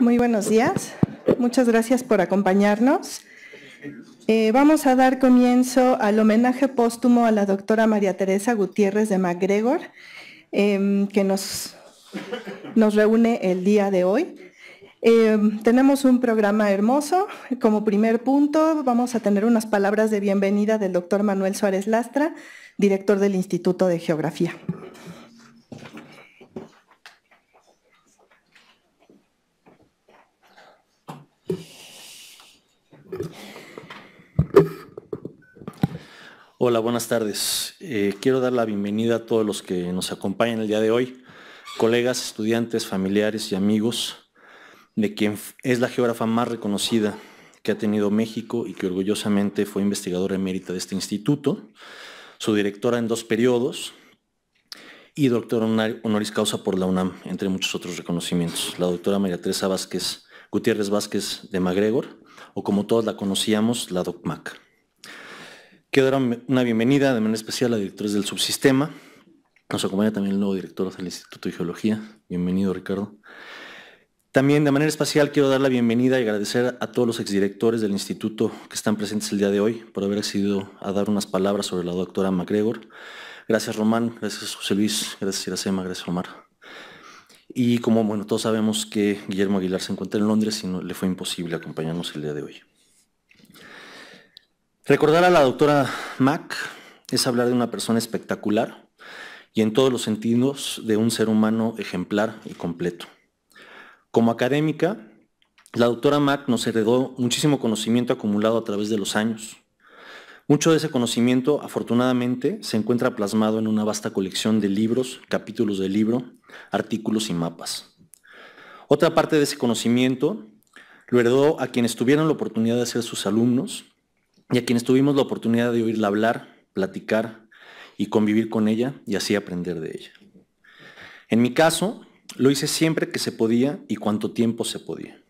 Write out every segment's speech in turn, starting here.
Muy buenos días. Muchas gracias por acompañarnos. Eh, vamos a dar comienzo al homenaje póstumo a la doctora María Teresa Gutiérrez de MacGregor, em, que nos, nos reúne el día de hoy. Em, tenemos un programa hermoso. Como primer punto, vamos a tener unas palabras de bienvenida del doctor Manuel Suárez Lastra, director del Instituto de Geografía. Hola, buenas tardes. Eh, quiero dar la bienvenida a todos los que nos acompañan el día de hoy, colegas, estudiantes, familiares y amigos de quien es la geógrafa más reconocida que ha tenido México y que orgullosamente fue investigadora emérita de este instituto, su directora en dos periodos y doctor honoris causa por la UNAM, entre muchos otros reconocimientos, la doctora María Teresa Vázquez Gutiérrez Vázquez de Magregor, o como todos la conocíamos, la DocMac. Quiero dar una bienvenida de manera especial a directores del subsistema. Nos acompaña también el nuevo director del Instituto de Geología. Bienvenido, Ricardo. También de manera especial quiero dar la bienvenida y agradecer a todos los exdirectores del instituto que están presentes el día de hoy por haber accedido a dar unas palabras sobre la doctora MacGregor. Gracias Román, gracias José Luis, gracias Iracema, gracias Omar. Y como todos sabemos que Guillermo Aguilar se encuentra en Londres y no, le fue imposible acompañarnos el día de hoy. Recordar a la doctora Mack es hablar de una persona espectacular y en todos los sentidos de un ser humano ejemplar y completo. Como académica, la doctora Mack nos heredó muchísimo conocimiento acumulado a través de los años mucho de ese conocimiento, afortunadamente, se encuentra plasmado en una vasta colección de libros, capítulos de libro, artículos y mapas. Otra parte de ese conocimiento lo heredó a quienes tuvieron la oportunidad de ser sus alumnos y a quienes tuvimos la oportunidad de oírla hablar, platicar y convivir con ella y así aprender de ella. En mi caso, lo hice siempre que se podía y cuanto tiempo se podía.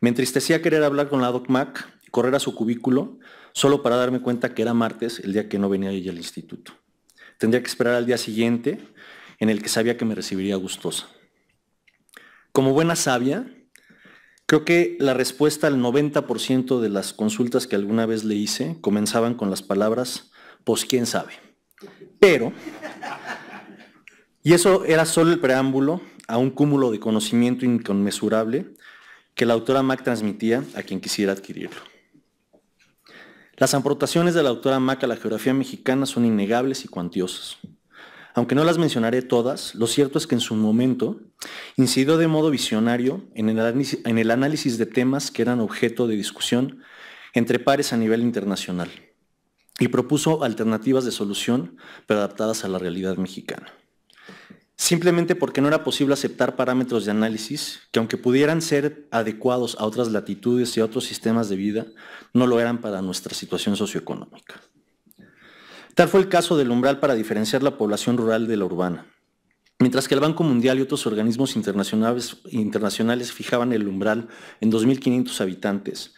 Me entristecía querer hablar con la Doc Mac, correr a su cubículo, solo para darme cuenta que era martes el día que no venía ella al instituto. Tendría que esperar al día siguiente, en el que sabía que me recibiría gustosa. Como buena sabia, creo que la respuesta al 90% de las consultas que alguna vez le hice comenzaban con las palabras, pues quién sabe. Pero, y eso era solo el preámbulo a un cúmulo de conocimiento inconmesurable que la autora Mac transmitía a quien quisiera adquirirlo. Las aportaciones de la doctora Maca a la geografía mexicana son innegables y cuantiosas. Aunque no las mencionaré todas, lo cierto es que en su momento incidió de modo visionario en el, análisis de temas que eran objeto de discusión entre pares a nivel internacional y propuso alternativas de solución pero adaptadas a la realidad mexicana simplemente porque no era posible aceptar parámetros de análisis que aunque pudieran ser adecuados a otras latitudes y a otros sistemas de vida, no lo eran para nuestra situación socioeconómica. Tal fue el caso del umbral para diferenciar la población rural de la urbana. Mientras que el Banco Mundial y otros organismos internacionales, fijaban el umbral en 2.500 habitantes,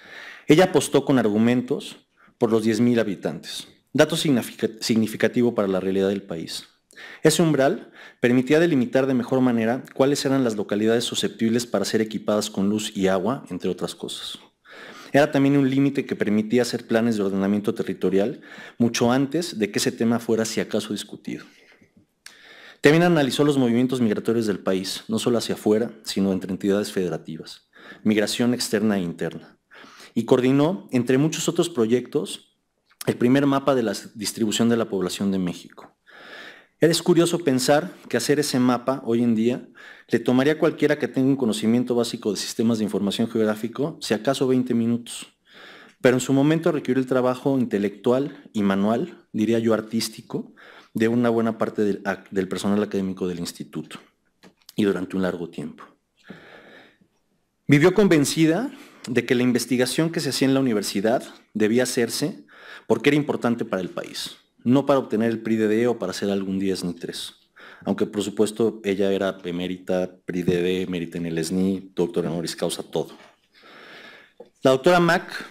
ella apostó con argumentos por los 10.000 habitantes, dato significativo para la realidad del país. Ese umbral permitía delimitar de mejor manera cuáles eran las localidades susceptibles para ser equipadas con luz y agua, entre otras cosas. Era también un límite que permitía hacer planes de ordenamiento territorial mucho antes de que ese tema fuera si acaso discutido. También analizó los movimientos migratorios del país, no solo hacia afuera, sino entre entidades federativas, migración externa e interna, y coordinó, entre muchos otros proyectos, el primer mapa de la distribución de la población de México, es curioso pensar que hacer ese mapa hoy en día le tomaría a cualquiera que tenga un conocimiento básico de sistemas de información geográfico, si acaso 20 minutos. Pero en su momento requirió el trabajo intelectual y manual, diría yo artístico, de una buena parte del personal académico del instituto y durante un largo tiempo. Vivió convencida de que la investigación que se hacía en la universidad debía hacerse porque era importante para el país no para obtener el PRI DD e o para hacer algún 10 ni 3. Aunque por supuesto ella era emérita, PRI DD, e, emérita en el SNI, doctora honoris causa, todo. La doctora Mack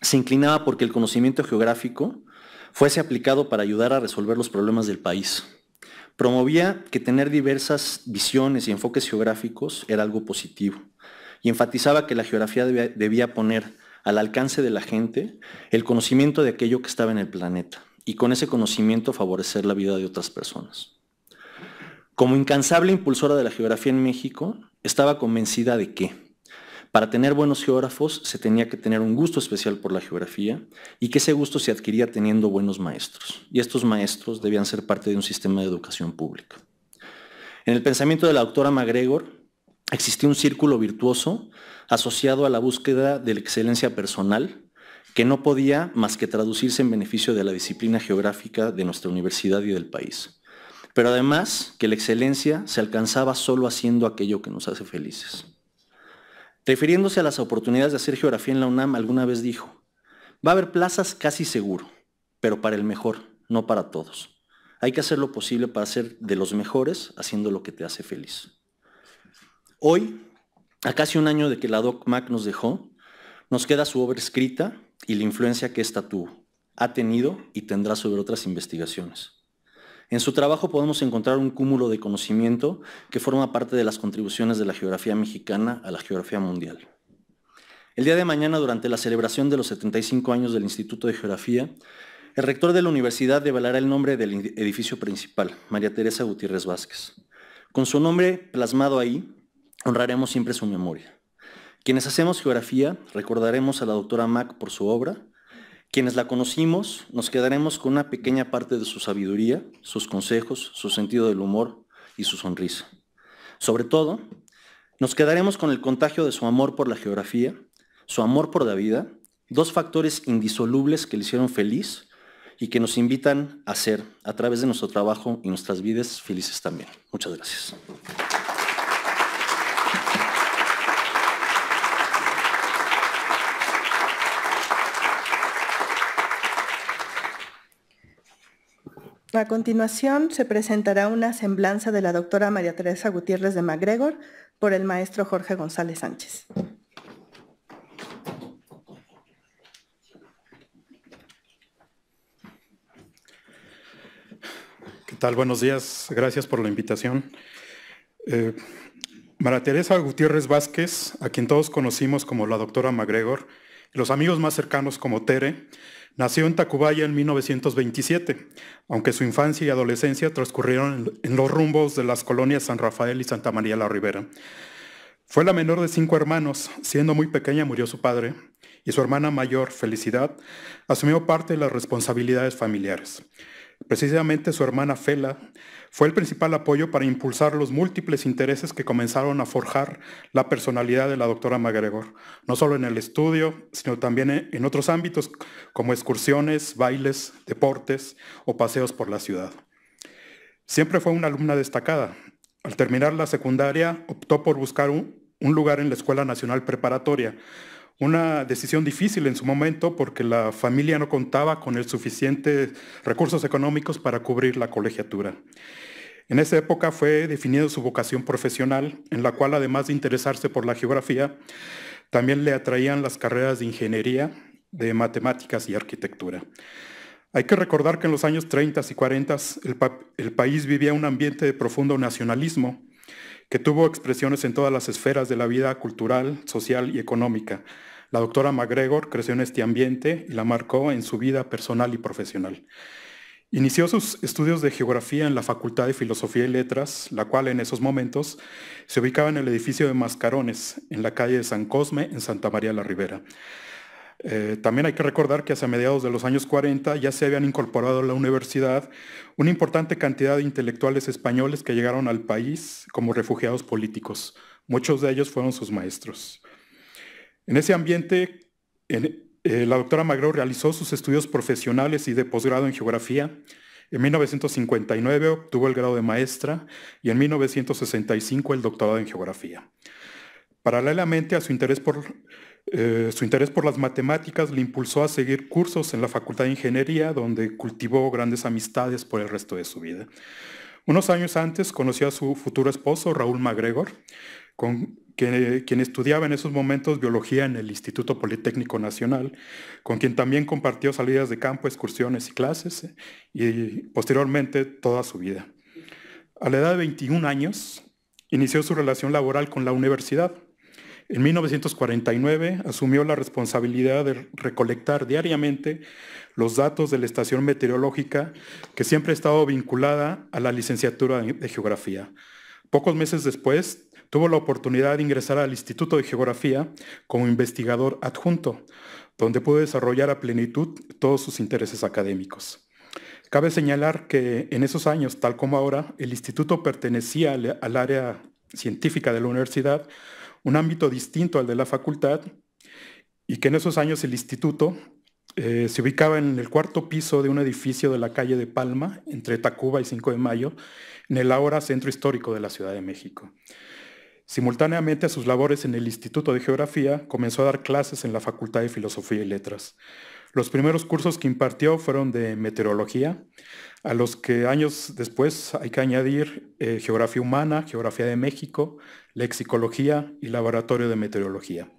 se inclinaba porque el conocimiento geográfico fuese aplicado para ayudar a resolver los problemas del país. Promovía que tener diversas visiones y enfoques geográficos era algo positivo y enfatizaba que la geografía debía poner al alcance de la gente el conocimiento de aquello que estaba en el planeta y con ese conocimiento favorecer la vida de otras personas. Como incansable impulsora de la geografía en México, estaba convencida de que para tener buenos geógrafos se tenía que tener un gusto especial por la geografía y que ese gusto se adquiría teniendo buenos maestros. Y estos maestros debían ser parte de un sistema de educación pública. En el pensamiento de la doctora MacGregor existía un círculo virtuoso asociado a la búsqueda de la excelencia personal que no podía más que traducirse en beneficio de la disciplina geográfica de nuestra universidad y del país. Pero además que la excelencia se alcanzaba solo haciendo aquello que nos hace felices. Refiriéndose a las oportunidades de hacer geografía en la UNAM, alguna vez dijo, va a haber plazas casi seguro, pero para el mejor, no para todos. Hay que hacer lo posible para ser de los mejores haciendo lo que te hace feliz. Hoy, a casi un año de que la Doc Mac nos dejó, nos queda su obra escrita, y la influencia que esta tuvo, ha tenido y tendrá sobre otras investigaciones. En su trabajo podemos encontrar un cúmulo de conocimiento que forma parte de las contribuciones de la geografía mexicana a la geografía mundial. El día de mañana, durante la celebración de los 75 años del Instituto de Geografía, el rector de la universidad develará el nombre del edificio principal, María Teresa Gutiérrez Vázquez. Con su nombre plasmado ahí, honraremos siempre su memoria. Quienes hacemos geografía recordaremos a la doctora Mack por su obra. Quienes la conocimos nos quedaremos con una pequeña parte de su sabiduría, sus consejos, su sentido del humor y su sonrisa. Sobre todo, nos quedaremos con el contagio de su amor por la geografía, su amor por la vida, dos factores indisolubles que le hicieron feliz y que nos invitan a ser, a través de nuestro trabajo y nuestras vidas, felices también. Muchas gracias. A continuación, se presentará una semblanza de la doctora María Teresa Gutiérrez de MacGregor por el maestro Jorge González Sánchez. ¿Qué tal? Buenos días. Gracias por la invitación. Eh, María Teresa Gutiérrez Vázquez, a quien todos conocimos como la doctora MacGregor, los amigos más cercanos como Tere, nació en Tacubaya en 1927, aunque su infancia y adolescencia transcurrieron en los rumbos de las colonias San Rafael y Santa María la Ribera. Fue la menor de cinco hermanos, siendo muy pequeña murió su padre y su hermana mayor, Felicidad, asumió parte de las responsabilidades familiares. Precisamente su hermana Fela fue el principal apoyo para impulsar los múltiples intereses que comenzaron a forjar la personalidad de la doctora MacGregor, no solo en el estudio, sino también e-, en otros ámbitos como excursiones, bailes, deportes o paseos por la ciudad. Siempre fue una alumna destacada. Al terminar la secundaria, optó por buscar un, un lugar en la Escuela Nacional Preparatoria, una decisión difícil en su momento porque la familia no contaba con el suficiente recursos económicos para cubrir la colegiatura. En esa época fue definida su vocación profesional, en la cual además de interesarse por la geografía, también le atraían las carreras de ingeniería, de matemáticas y arquitectura. Hay que recordar que en los años 30 y 40 el país vivía un ambiente de profundo nacionalismo que tuvo expresiones en todas las esferas de la vida cultural, social y económica, la doctora MacGregor creció en este ambiente y la marcó en su vida personal y profesional. Inició sus estudios de geografía en la Facultad de Filosofía y Letras, la cual en esos momentos se ubicaba en el edificio de Mascarones, en la calle de San Cosme, en Santa María la Ribera. Eh, también hay que recordar que hacia mediados de los años 40 ya se habían incorporado a la universidad una importante cantidad de intelectuales españoles que llegaron al país como refugiados políticos. Muchos de ellos fueron sus maestros. En ese ambiente, eh, la doctora Magro realizó sus estudios profesionales y de posgrado en geografía. En 1959 obtuvo el grado de maestra y en 1965 el doctorado en geografía. Paralelamente a eh, su interés por, las matemáticas le impulsó a seguir cursos en la Facultad de Ingeniería, donde cultivó grandes amistades por el resto de su vida. Unos años antes conoció a su futuro esposo, Raúl MacGregor, con eh, quien estudiaba en esos momentos biología en el Instituto Politécnico Nacional, con quien también compartió salidas de campo, excursiones y clases, eh, y posteriormente toda su vida. A la edad de 21 años, inició su relación laboral con la universidad. En 1949 asumió la responsabilidad de recolectar diariamente los datos de la estación meteorológica que siempre ha estado vinculada a la licenciatura de Geografía. Pocos meses después tuvo la oportunidad de ingresar al Instituto de Geografía como investigador adjunto, donde pudo desarrollar a plenitud todos sus intereses académicos. Cabe señalar que en esos años, tal como ahora, el instituto pertenecía al, área científica de la universidad, un ámbito distinto al de la facultad, y que en esos años el instituto eh, se ubicaba en el cuarto piso de un edificio de la calle de Palma, entre Tacuba y 5 de Mayo, en el ahora Centro Histórico de la Ciudad de México. Simultáneamente a sus labores en el Instituto de Geografía, comenzó a dar clases en la Facultad de Filosofía y Letras. Los primeros cursos que impartió fueron de meteorología, a los que años después hay que añadir eh, geografía humana, geografía de México, lexicología y laboratorio de meteorología.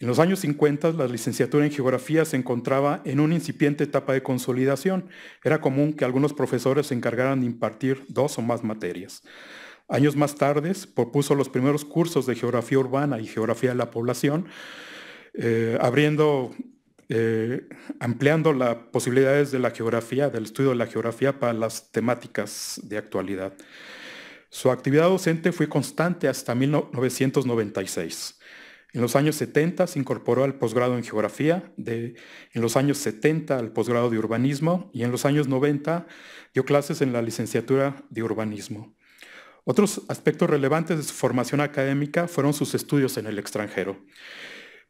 En los años 50, la licenciatura en geografía se encontraba en una incipiente etapa de consolidación. Era común que algunos profesores se encargaran de impartir dos o más materias. Años más tarde propuso los primeros cursos de geografía urbana y geografía de la población, eh, abriendo, eh, ampliando las posibilidades de la geografía, del estudio de la geografía para las temáticas de actualidad. Su actividad docente fue constante hasta 1996. En los años 70 se incorporó al posgrado en geografía, en los años 70 al posgrado de urbanismo y en los años 90 dio clases en la licenciatura de urbanismo. Otros aspectos relevantes de su formación académica fueron sus estudios en el extranjero.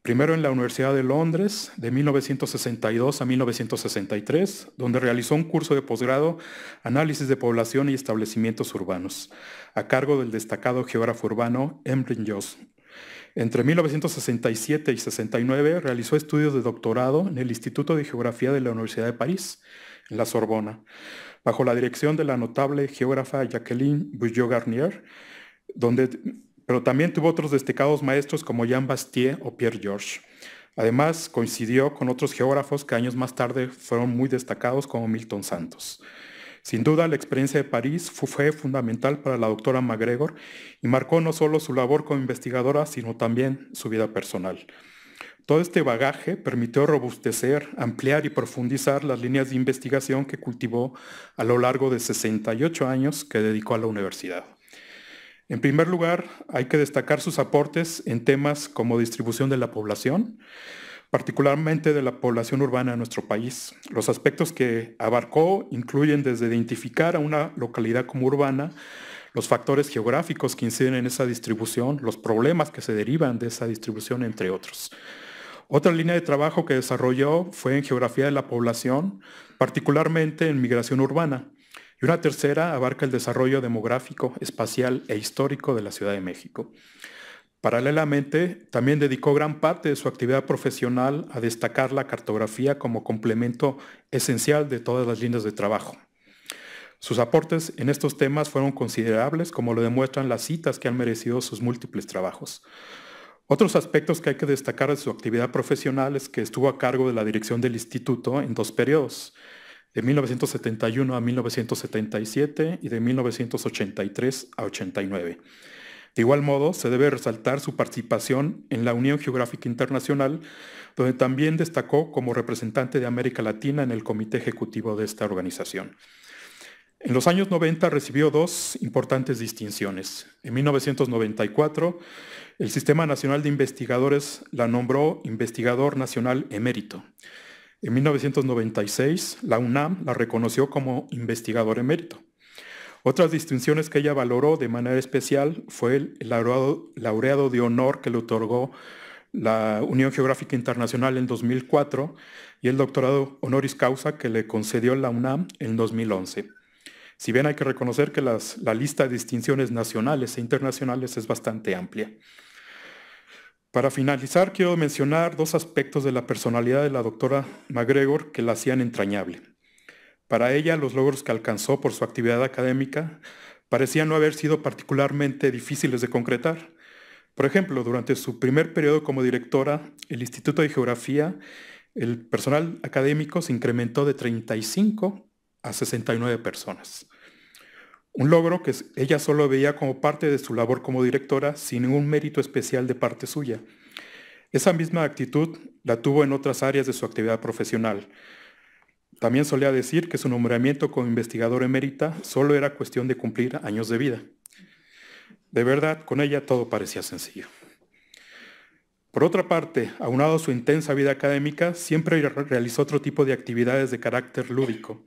Primero en la Universidad de Londres, de 1962 a 1963, donde realizó un curso de posgrado Análisis de Población y Establecimientos Urbanos, a cargo del destacado geógrafo urbano Emrin Joss. Entre 1967 y 69 realizó estudios de doctorado en el Instituto de Geografía de la Universidad de París, en la Sorbona bajo la dirección de la notable geógrafa Jacqueline bougeau garnier donde, pero también tuvo otros destacados maestros como Jean Bastier o Pierre Georges. Además, coincidió con otros geógrafos que años más tarde fueron muy destacados como Milton Santos. Sin duda, la experiencia de París fue fundamental para la doctora MacGregor y marcó no solo su labor como investigadora, sino también su vida personal. Todo este bagaje permitió robustecer, ampliar y profundizar las líneas de investigación que cultivó a lo largo de 68 años que dedicó a la universidad. En primer lugar, hay que destacar sus aportes en temas como distribución de la población, particularmente de la población urbana de nuestro país. Los aspectos que abarcó incluyen desde identificar a una localidad como urbana, los factores geográficos que inciden en esa distribución, los problemas que se derivan de esa distribución, entre otros. Otra línea de trabajo que desarrolló fue en geografía de la población, particularmente en migración urbana. Y una tercera abarca el desarrollo demográfico, espacial e histórico de la Ciudad de México. Paralelamente, también dedicó gran parte de su actividad profesional a destacar la cartografía como complemento esencial de todas las líneas de trabajo. Sus aportes en estos temas fueron considerables, como lo demuestran las citas que han merecido sus múltiples trabajos. Otros aspectos que hay que destacar de su actividad profesional es que estuvo a cargo de la dirección del instituto en dos periodos, de 1971 a 1977 y de 1983 a 89. De igual modo, se debe resaltar su participación en la Unión Geográfica Internacional, donde también destacó como representante de América Latina en el Comité Ejecutivo de esta organización. En los años 90 recibió dos importantes distinciones. En 1994, el Sistema Nacional de Investigadores la nombró Investigador Nacional Emérito. En 1996, la UNAM la reconoció como Investigador Emérito. Otras distinciones que ella valoró de manera especial fue el laureado, laureado de honor que le otorgó la Unión Geográfica Internacional en 2004 y el doctorado honoris causa que le concedió la UNAM en 2011. Si bien hay que reconocer que la lista de distinciones nacionales e internacionales es bastante amplia. Para finalizar, quiero mencionar dos aspectos de la personalidad de la doctora MacGregor que la hacían entrañable. Para ella, los logros que alcanzó por su actividad académica parecían no haber sido particularmente difíciles de concretar. Por ejemplo, durante su primer periodo como directora, el Instituto de Geografía, el personal académico se incrementó de 35 a 69 personas. Un logro que ella solo veía como parte de su labor como directora sin ningún mérito especial de parte suya. Esa misma actitud la tuvo en otras áreas de su actividad profesional. También solía decir que su nombramiento como investigador emérita solo era cuestión de cumplir años de vida. De verdad, con ella todo parecía sencillo. Por otra parte, aunado a su intensa vida académica, siempre realizó otro tipo de actividades de carácter lúdico,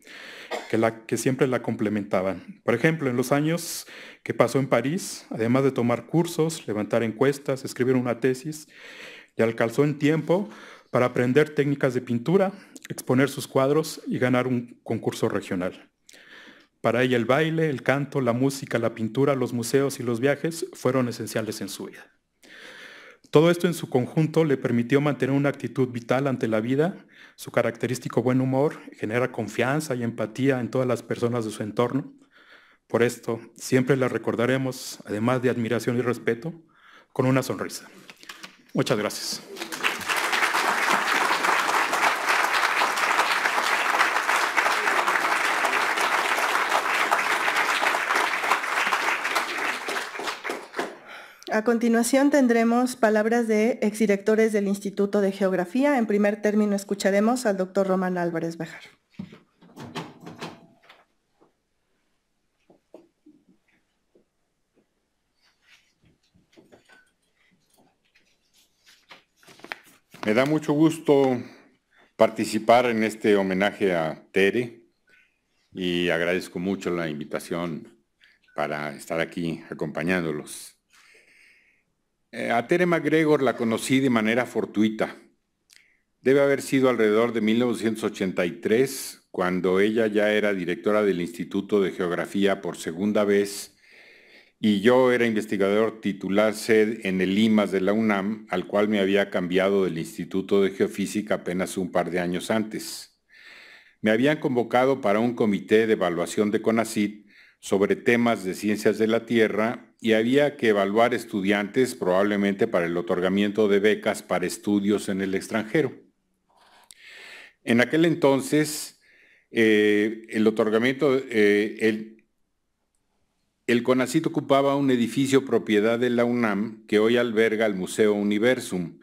que, que siempre la complementaban. Por ejemplo, en los años que pasó en París, además de tomar cursos, levantar encuestas, escribir una tesis, le alcanzó en tiempo para aprender técnicas de pintura, exponer sus cuadros y ganar un concurso regional. Para ella el baile, el canto, la música, la pintura, los museos y los viajes fueron esenciales en su vida. Todo esto en su conjunto le permitió mantener una actitud vital ante la vida, su característico buen humor genera confianza y empatía en todas las personas de su entorno. Por esto, siempre la recordaremos, además de admiración y respeto, con una sonrisa. Muchas gracias. A continuación tendremos palabras de exdirectores del Instituto de Geografía. En primer término escucharemos al doctor Román Álvarez Bejar. Me da mucho gusto participar en este homenaje a Tere y agradezco mucho la invitación para estar aquí acompañándolos. Eh, a Tere MacGregor la conocí de manera fortuita. Debe haber sido alrededor de 1983, cuando ella ya era directora del Instituto de Geografía por segunda vez y yo era investigador titular sed en el IMAS de la UNAM, al cual me había cambiado del Instituto de Geofísica apenas un par de años antes. Me habían convocado para un comité de evaluación de CONACYT sobre temas de ciencias de la Tierra y había que evaluar estudiantes probablemente para el otorgamiento de becas para estudios en el extranjero. En aquel entonces, eh, el otorgamiento, eh, el, el CONACIT ocupaba un edificio propiedad de la UNAM que hoy alberga el Museo Universum.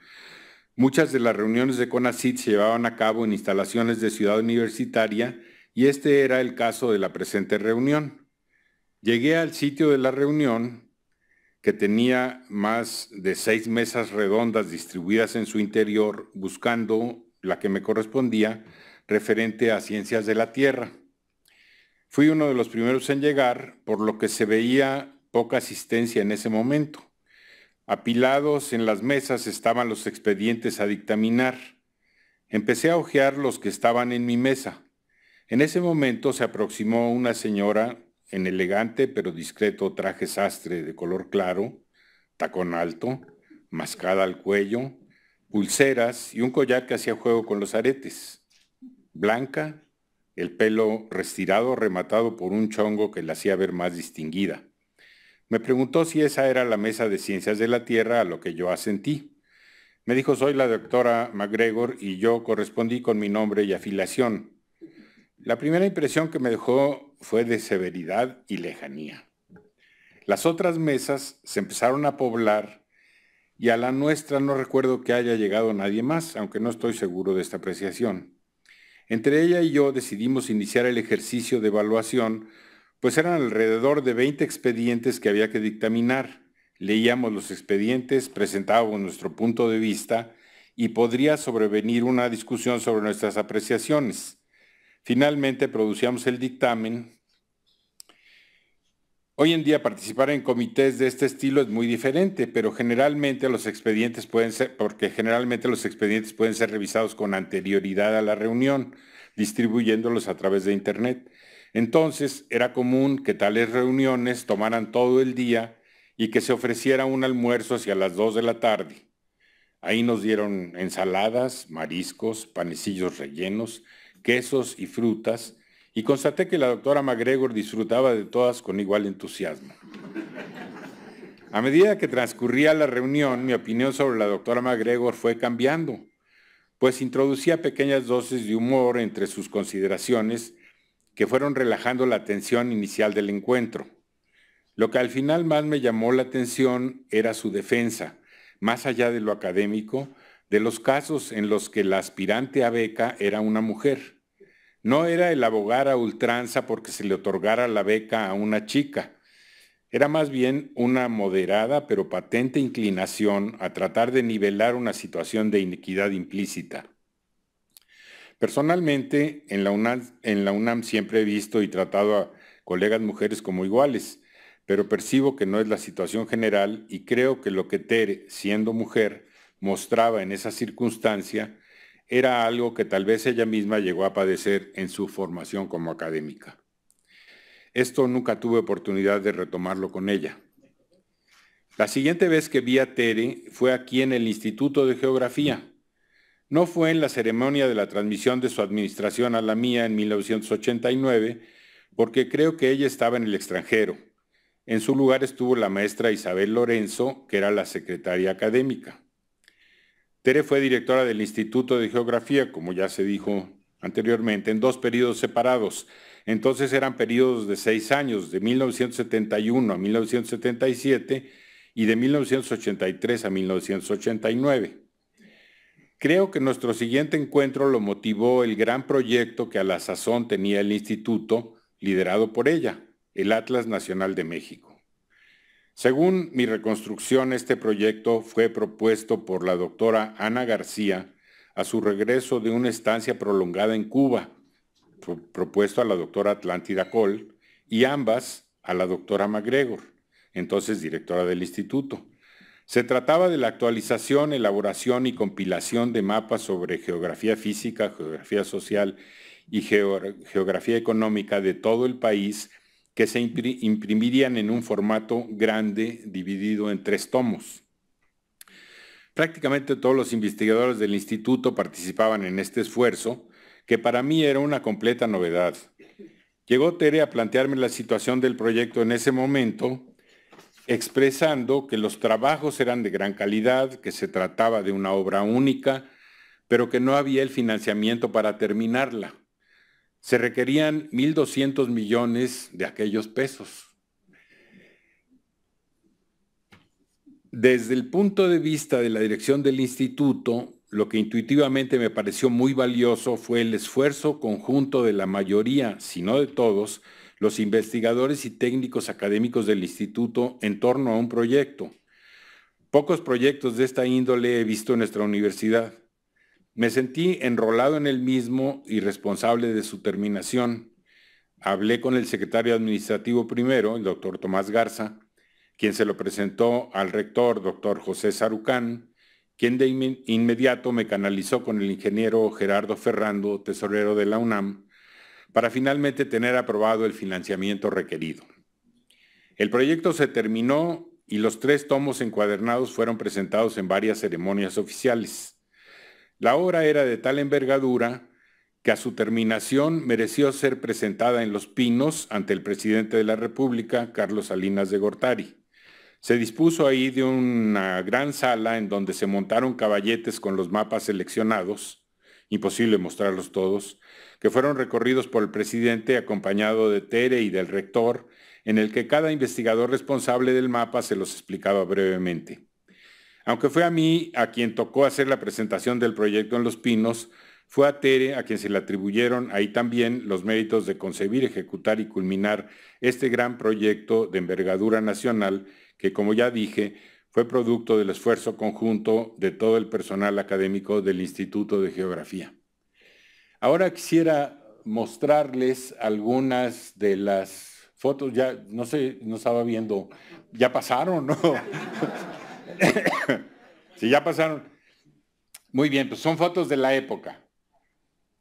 Muchas de las reuniones de CONACIT se llevaban a cabo en instalaciones de Ciudad Universitaria y este era el caso de la presente reunión. Llegué al sitio de la reunión que tenía más de seis mesas redondas distribuidas en su interior buscando la que me correspondía referente a ciencias de la Tierra. Fui uno de los primeros en llegar, por lo que se veía poca asistencia en ese momento. Apilados en las mesas estaban los expedientes a dictaminar. Empecé a hojear los que estaban en mi mesa. En ese momento se aproximó una señora en elegante pero discreto traje sastre de color claro, tacón alto, mascada al cuello, pulseras y un collar que hacía juego con los aretes. Blanca, el pelo restirado rematado por un chongo que la hacía ver más distinguida. Me preguntó si esa era la mesa de ciencias de la Tierra a lo que yo asentí. Me dijo, soy la doctora McGregor y yo correspondí con mi nombre y afiliación. La primera impresión que me dejó fue de severidad y lejanía. Las otras mesas se empezaron a poblar y a la nuestra no recuerdo que haya llegado nadie más, aunque no estoy seguro de esta apreciación. Entre ella y yo decidimos iniciar el ejercicio de evaluación, pues eran alrededor de 20 expedientes que había que dictaminar. Leíamos los expedientes, presentábamos nuestro punto de vista y podría sobrevenir una discusión sobre nuestras apreciaciones. Finalmente producíamos el dictamen. Hoy en día participar en comités de este estilo es muy diferente, pero generalmente los expedientes pueden ser, porque generalmente los expedientes pueden ser revisados con anterioridad a la reunión, distribuyéndolos a través de Internet. Entonces era común que tales reuniones tomaran todo el día y que se ofreciera un almuerzo hacia las 2 de la tarde. Ahí nos dieron ensaladas, mariscos, panecillos rellenos, quesos y frutas, y constaté que la doctora MacGregor disfrutaba de todas con igual entusiasmo. A medida que transcurría la reunión, mi opinión sobre la doctora MacGregor fue cambiando, pues introducía pequeñas dosis de humor entre sus consideraciones que fueron relajando la tensión inicial del encuentro. Lo que al final más me llamó la atención era su defensa, más allá de lo académico, de los casos en los que la aspirante a beca era una mujer. No era el abogar a ultranza porque se le otorgara la beca a una chica. Era más bien una moderada pero patente inclinación a tratar de nivelar una situación de inequidad implícita. Personalmente, en la, UNAM, en la UNAM, siempre he visto y tratado a colegas mujeres como iguales, pero percibo que no es la situación general y creo que lo que Tere, siendo mujer, mostraba en esa circunstancia era algo que tal vez ella misma llegó a padecer en su formación como académica. Esto nunca tuve oportunidad de retomarlo con ella. La siguiente vez que vi a Tere fue aquí en el Instituto de Geografía. No fue en la ceremonia de la transmisión de su administración a la mía en 1989, porque creo que ella estaba en el extranjero. En su lugar estuvo la maestra Isabel Lorenzo, que era la secretaria académica. Tere fue directora del Instituto de Geografía, como ya se dijo anteriormente, en dos periodos separados. Entonces eran periodos de seis años, de 1971 a 1977 y de 1983 a 1989. Creo que nuestro siguiente encuentro lo motivó el gran proyecto que a la sazón tenía el instituto, liderado por ella, el Atlas Nacional de México. Según mi reconstrucción, este proyecto fue propuesto por la doctora Ana García a su regreso de una estancia prolongada en Cuba, propuesto a la doctora Atlántida Cole y ambas a la doctora MacGregor, entonces directora del instituto. Se trataba de la actualización, elaboración y compilación de mapas sobre geografía física, geografía social y geografía económica de todo el país que se imprimirían en un formato grande dividido en tres tomos. Prácticamente todos los investigadores del instituto participaban en este esfuerzo, que para mí era una completa novedad. Llegó Tere a plantearme la situación del proyecto en ese momento, expresando que los trabajos eran de gran calidad, que se trataba de una obra única, pero que no había el financiamiento para terminarla se requerían 1.200 millones de aquellos pesos. Desde el punto de vista de la dirección del instituto, lo que intuitivamente me pareció muy valioso fue el esfuerzo conjunto de la mayoría, si no de todos, los investigadores y técnicos académicos del instituto en torno a un proyecto. Pocos proyectos de esta índole he visto en nuestra universidad. Me sentí enrolado en el mismo y responsable de su terminación. Hablé con el secretario administrativo primero, el doctor Tomás Garza, quien se lo presentó al rector, doctor José Sarucán, quien de inmediato me canalizó con el ingeniero Gerardo Ferrando, tesorero de la UNAM, para finalmente tener aprobado el financiamiento requerido. El proyecto se terminó y los tres tomos encuadernados fueron presentados en varias ceremonias oficiales. La obra era de tal envergadura que a su terminación mereció ser presentada en Los Pinos ante el presidente de la República, Carlos Salinas de Gortari. Se dispuso ahí de una gran sala en donde se montaron caballetes con los mapas seleccionados, imposible mostrarlos todos, que fueron recorridos por el presidente acompañado de Tere y del rector, en el que cada investigador responsable del mapa se los explicaba brevemente. Aunque fue a mí a quien tocó hacer la presentación del proyecto en Los Pinos, fue a Tere a quien se le atribuyeron ahí también los méritos de concebir, ejecutar y culminar este gran proyecto de envergadura nacional que, como ya dije, fue producto del esfuerzo conjunto de todo el personal académico del Instituto de Geografía. Ahora quisiera mostrarles algunas de las fotos, ya no sé, no estaba viendo, ya pasaron, ¿no? si ya pasaron. Muy bien, pues son fotos de la época.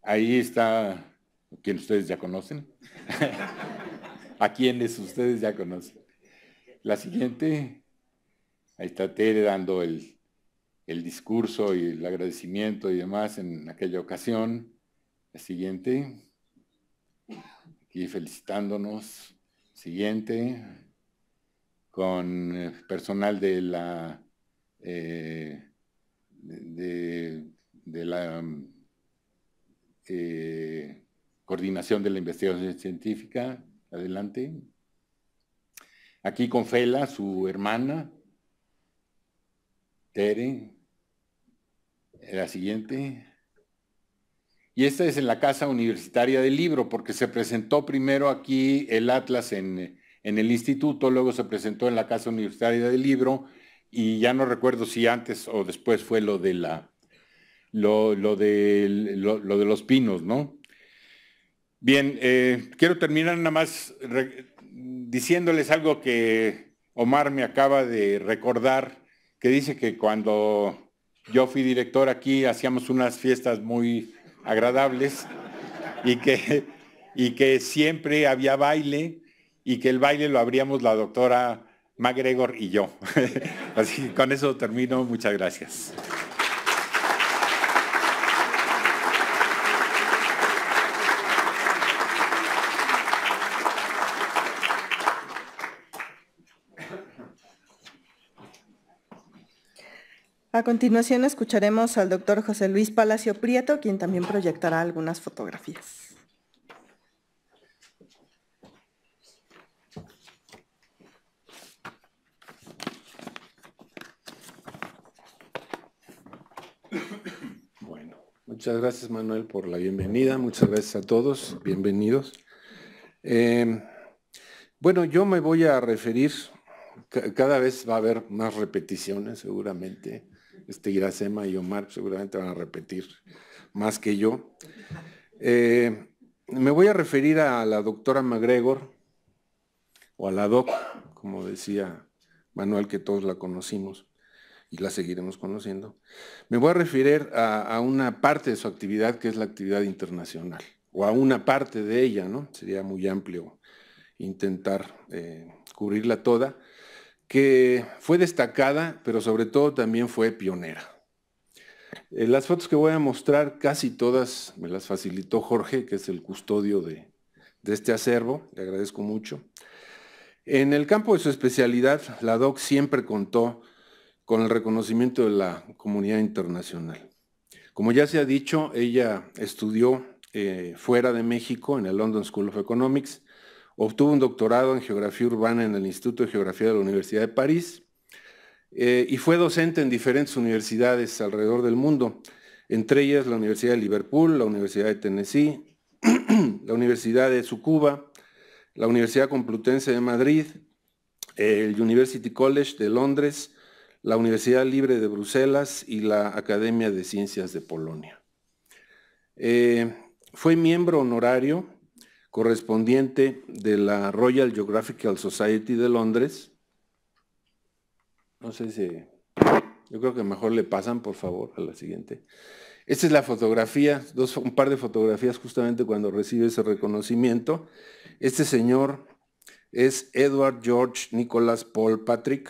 Ahí está quien ustedes ya conocen. a quienes ustedes ya conocen. La siguiente, ahí está Tere dando el, el discurso y el agradecimiento y demás en aquella ocasión. La siguiente, aquí felicitándonos. Siguiente, con personal de la eh, de, la eh, coordinación de la investigación científica. Adelante. Aquí con Fela, su hermana, Tere, la siguiente. Y esta es en la Casa Universitaria del Libro, porque se presentó primero aquí el Atlas en, en el instituto, luego se presentó en la Casa Universitaria del Libro, y ya no recuerdo si antes o después fue lo de la lo, de, lo, de los pinos, ¿no? Bien, eh, quiero terminar nada más diciéndoles algo que Omar me acaba de recordar, que dice que cuando yo fui director aquí hacíamos unas fiestas muy agradables y que, y que siempre había baile y que el baile lo abríamos la doctora MacGregor y yo. Así con eso termino. Muchas gracias. A continuación escucharemos al doctor José Luis Palacio Prieto, quien también proyectará algunas fotografías. Muchas gracias Manuel por la bienvenida, muchas gracias a todos, bienvenidos. Em, bueno, yo me voy a referir, cada vez va a haber más repeticiones seguramente, este Iracema y Omar seguramente van a repetir más que yo. Em, me voy a referir a la doctora McGregor, o a la doc, como decía Manuel, que todos la conocimos y la seguiremos conociendo, me voy a referir a, una parte de su actividad que es la actividad internacional, o a una parte de ella, ¿no? Sería muy amplio intentar eh, cubrirla toda, que fue destacada, pero sobre todo también fue pionera. Eh, las fotos que voy a mostrar, casi todas me las facilitó Jorge, que es el custodio de, de este acervo, le agradezco mucho. En el campo de su especialidad, la DOC siempre contó con el reconocimiento de la comunidad internacional. Como ya se ha dicho, ella estudió eh, fuera de México en el London School of Economics, obtuvo un doctorado en geografía urbana en el Instituto de Geografía de la Universidad de París eh, y fue docente en diferentes universidades alrededor del mundo, entre ellas la Universidad de Liverpool, la Universidad de Tennessee, la Universidad de Sucuba, la Universidad Complutense de Madrid, el University College de Londres, la Universidad Libre de Bruselas y la Academia de Ciencias de Polonia. Eh, fue miembro honorario correspondiente de la Royal Geographical Society de Londres. No sé si... Yo creo que mejor le pasan, por favor, a la siguiente. Esta es la fotografía, dos, un par de fotografías justamente cuando recibe ese reconocimiento. Este señor es Edward George Nicholas Paul Patrick,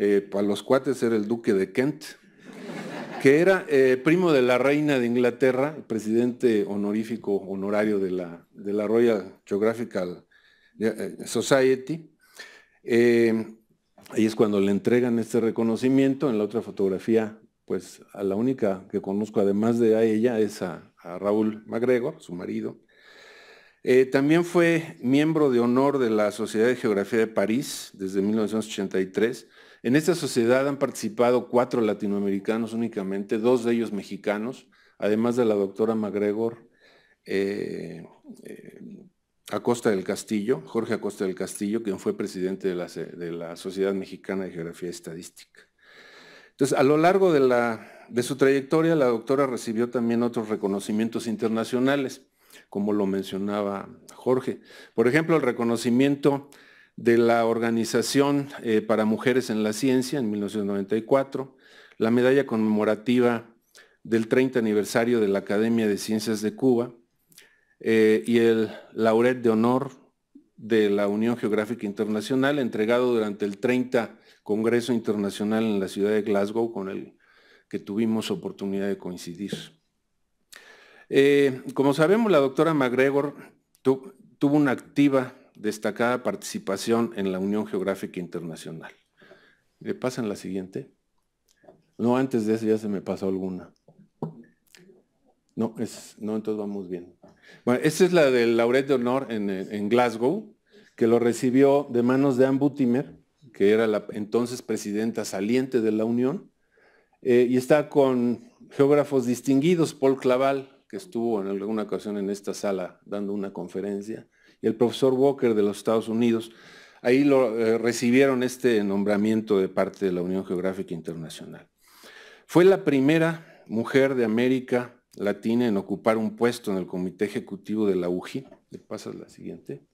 eh, para los cuates era el duque de Kent, que era eh, primo de la reina de Inglaterra, presidente honorífico, honorario de la, Royal Geographical eh, Society. ahí es cuando le entregan este reconocimiento. En la otra fotografía, pues a la única que conozco además de a ella es a, Raúl MacGregor, su marido. también fue miembro de honor de la Sociedad de Geografía de París desde 1983 en esta sociedad han participado cuatro latinoamericanos únicamente, dos de ellos mexicanos, además de la doctora MacGregor eh, eh, Acosta del Castillo, Jorge Acosta del Castillo, quien fue presidente de la, Sociedad Mexicana de Geografía e Estadística. Entonces, a lo largo de, de su trayectoria, la doctora recibió también otros reconocimientos internacionales, como lo mencionaba Jorge. Por ejemplo, el reconocimiento de la Organización eh, para Mujeres en la Ciencia en 1994, la medalla conmemorativa del 30 aniversario de la Academia de Ciencias de Cuba eh, y el Lauret de honor de la Unión Geográfica Internacional entregado durante el 30 Congreso Internacional en la ciudad de Glasgow con el que tuvimos oportunidad de coincidir. Eh, como sabemos, la doctora MacGregor tuvo una activa destacada participación en la Unión Geográfica Internacional. ¿Le pasan la siguiente? No, antes de eso ya se me pasó alguna. No, entonces vamos bien. Bueno, esta es la del Lauret de Honor en, Glasgow, que lo recibió de manos de Anne Butimer, que era la entonces presidenta saliente de la Unión, eh, y está con geógrafos distinguidos, Paul Claval, que estuvo en alguna ocasión en esta sala dando una conferencia, y el profesor Walker de los Estados Unidos. Ahí lo, eh, recibieron este nombramiento de parte de la Unión Geográfica Internacional. Fue la primera mujer de América Latina en ocupar un puesto en el Comité Ejecutivo de la UGI. Le pasas la siguiente.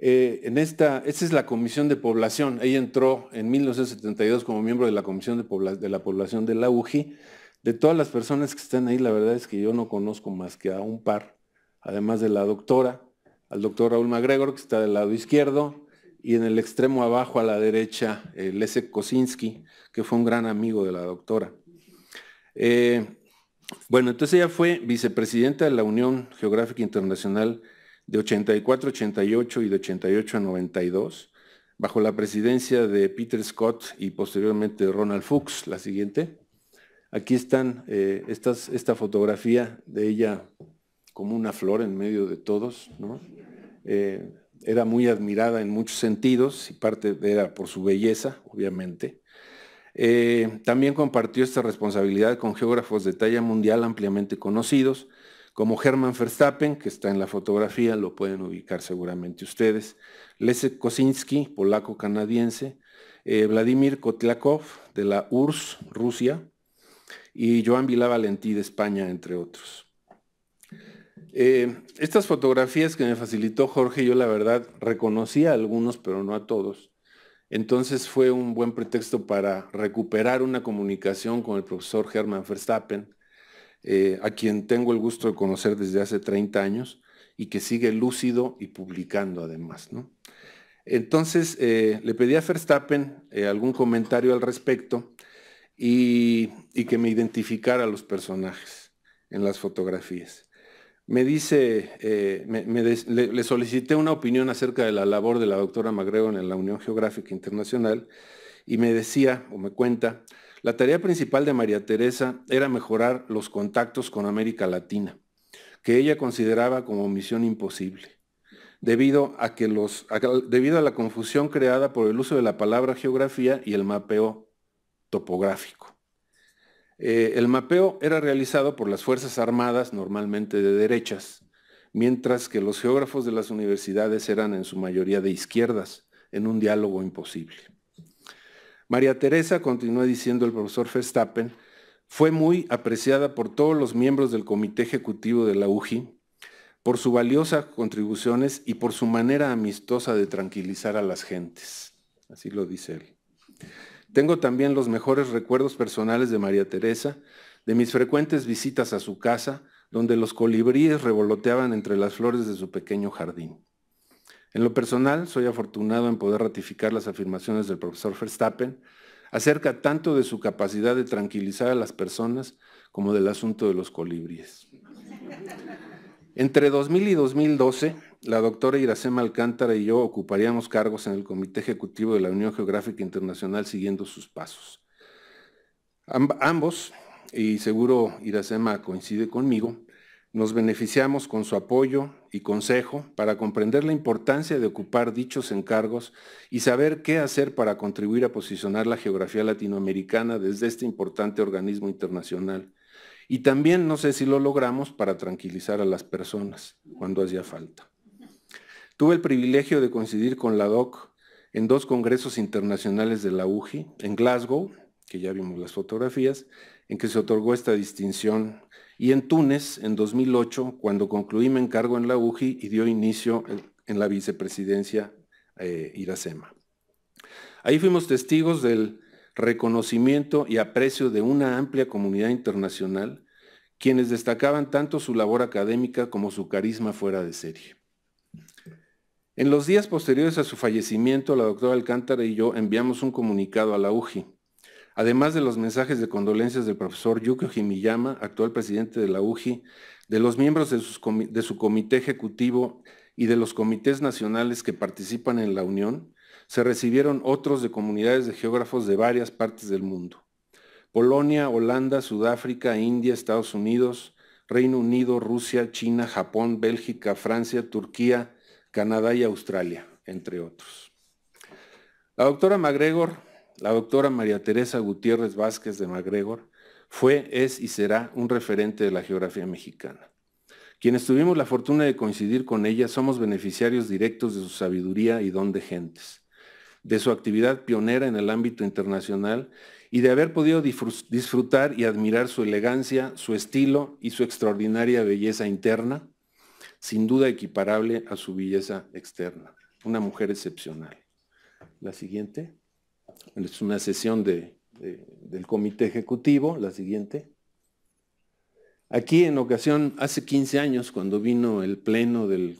Eh, en esta, es la Comisión de Población. Ella entró en 1972 como miembro de la Comisión de, de la Población de la UGI. De todas las personas que están ahí, la verdad es que yo no conozco más que a un par, además de la doctora al doctor Raúl MacGregor, que está del lado izquierdo, y en el extremo abajo a la derecha, eh, Lese Kosinski, que fue un gran amigo de la doctora. Eh, bueno, entonces ella fue vicepresidenta de la Unión Geográfica Internacional de 84 88 y de 88 a 92, bajo la presidencia de Peter Scott y posteriormente de Ronald Fuchs, la siguiente. Aquí están eh, estas, esta fotografía de ella como una flor en medio de todos, eh, era muy admirada en muchos sentidos y parte era por su belleza, obviamente. Eh, también compartió esta responsabilidad con geógrafos de talla mundial ampliamente conocidos, como Hermann Verstappen, que está en la fotografía, lo pueden ubicar seguramente ustedes, Leszek Kosinski, polaco-canadiense, eh, Vladimir Kotlakov, de la URSS, Rusia, y Joan Vila Valentí, de España, entre otros. Eh, estas fotografías que me facilitó Jorge, yo la verdad reconocía a algunos, pero no a todos. Entonces fue un buen pretexto para recuperar una comunicación con el profesor Hermann Verstappen, eh, a quien tengo el gusto de conocer desde hace 30 años y que sigue lúcido y publicando además. Entonces eh, le pedí a Verstappen algún comentario al respecto y, y que me identificara a los personajes en las fotografías me dice, eh, le, solicité una opinión acerca de la labor de la doctora Magrego en la Unión Geográfica Internacional y me decía o me cuenta, la tarea principal de María Teresa era mejorar los contactos con América Latina, que ella consideraba como misión imposible, debido a, que los, debido a la confusión creada por el uso de la palabra geografía y el mapeo topográfico. Eh, el mapeo era realizado por las Fuerzas Armadas, normalmente de derechas, mientras que los geógrafos de las universidades eran en su mayoría de izquierdas, en un diálogo imposible. María Teresa, continúa diciendo el profesor Verstappen, fue muy apreciada por todos los miembros del comité ejecutivo de la UGI, por sus valiosas contribuciones y por su manera amistosa de tranquilizar a las gentes. Así lo dice él. Tengo también los mejores recuerdos personales de María Teresa, de mis frecuentes visitas a su casa, donde los colibríes revoloteaban entre las flores de su pequeño jardín. En lo personal, soy afortunado en poder ratificar las afirmaciones del profesor Verstappen acerca tanto de su capacidad de tranquilizar a las personas como del asunto de los colibríes. Entre 2000 y 2012, la doctora Iracema Alcántara y yo ocuparíamos cargos en el Comité Ejecutivo de la Unión Geográfica Internacional siguiendo sus pasos. ambos, y seguro Iracema coincide conmigo, nos beneficiamos con su apoyo y consejo para comprender la importancia de ocupar dichos encargos y saber qué hacer para contribuir a posicionar la geografía latinoamericana desde este importante organismo internacional y también no sé si lo logramos para tranquilizar a las personas cuando hacía falta. Tuve el privilegio de coincidir con la DOC en dos congresos internacionales de la UGI, en Glasgow, que ya vimos las fotografías, en que se otorgó esta distinción, y en Túnez, en 2008, cuando concluí mi encargo en la UGI y dio inicio en la vicepresidencia eh, Iracema. Ahí fuimos testigos del reconocimiento y aprecio de una amplia comunidad internacional, quienes destacaban tanto su labor académica como su carisma fuera de serie. En los días posteriores a su fallecimiento, la doctora Alcántara y yo enviamos un comunicado a la UJI, además de los mensajes de condolencias del profesor Yukio Himiyama, actual presidente de la UJI, de los miembros de, de su comité ejecutivo y de los comités nacionales que participan en la Unión, se recibieron otros de comunidades de geógrafos de varias partes del mundo. Polonia, Holanda, Sudáfrica, India, Estados Unidos, Reino Unido, Rusia, China, Japón, Bélgica, Francia, Turquía, Canadá y Australia, entre otros. La doctora MacGregor, la doctora María Teresa Gutiérrez Vázquez de MacGregor, fue, es y será un referente de la geografía mexicana. Quienes tuvimos la fortuna de coincidir con ella somos beneficiarios directos de su sabiduría y don de gentes, de su actividad pionera en el ámbito internacional y de haber podido disfrutar y admirar su elegancia, su estilo y su extraordinaria belleza interna, sin duda equiparable a su belleza externa. Una mujer excepcional. La siguiente es una sesión del comité ejecutivo, la siguiente. Aquí en ocasión, hace 15 años, cuando vino el pleno del,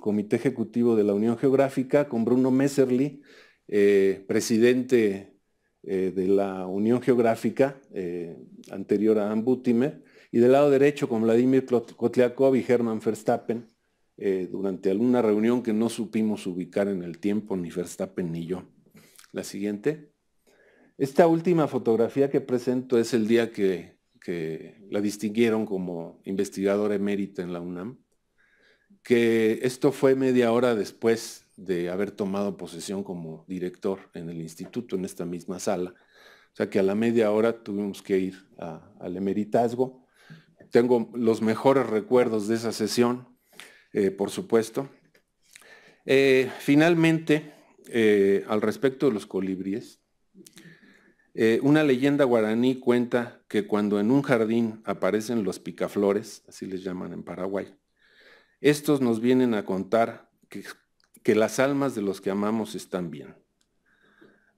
Comité Ejecutivo de la Unión Geográfica con Bruno Messerli, eh, presidente eh, de la Unión Geográfica, eh, anterior a Ann Butimer, y del lado derecho con Vladimir Kotliakov y Herman Verstappen, durante alguna reunión que no supimos ubicar en el tiempo, ni Verstappen ni yo. La siguiente. Esta última fotografía que presento es el día que que la distinguieron como investigadora emérita en la UNAM, que esto fue media hora después de haber tomado posesión como director en el instituto, en esta misma sala. O sea que a la media hora tuvimos que ir al emeritazgo. Tengo los mejores recuerdos de esa sesión, eh, por supuesto. Eh, finalmente, eh, al respecto de los colibríes, eh, una leyenda guaraní cuenta que cuando en un jardín aparecen los picaflores, así les llaman en Paraguay, estos nos vienen a contar que, que las almas de los que amamos están bien.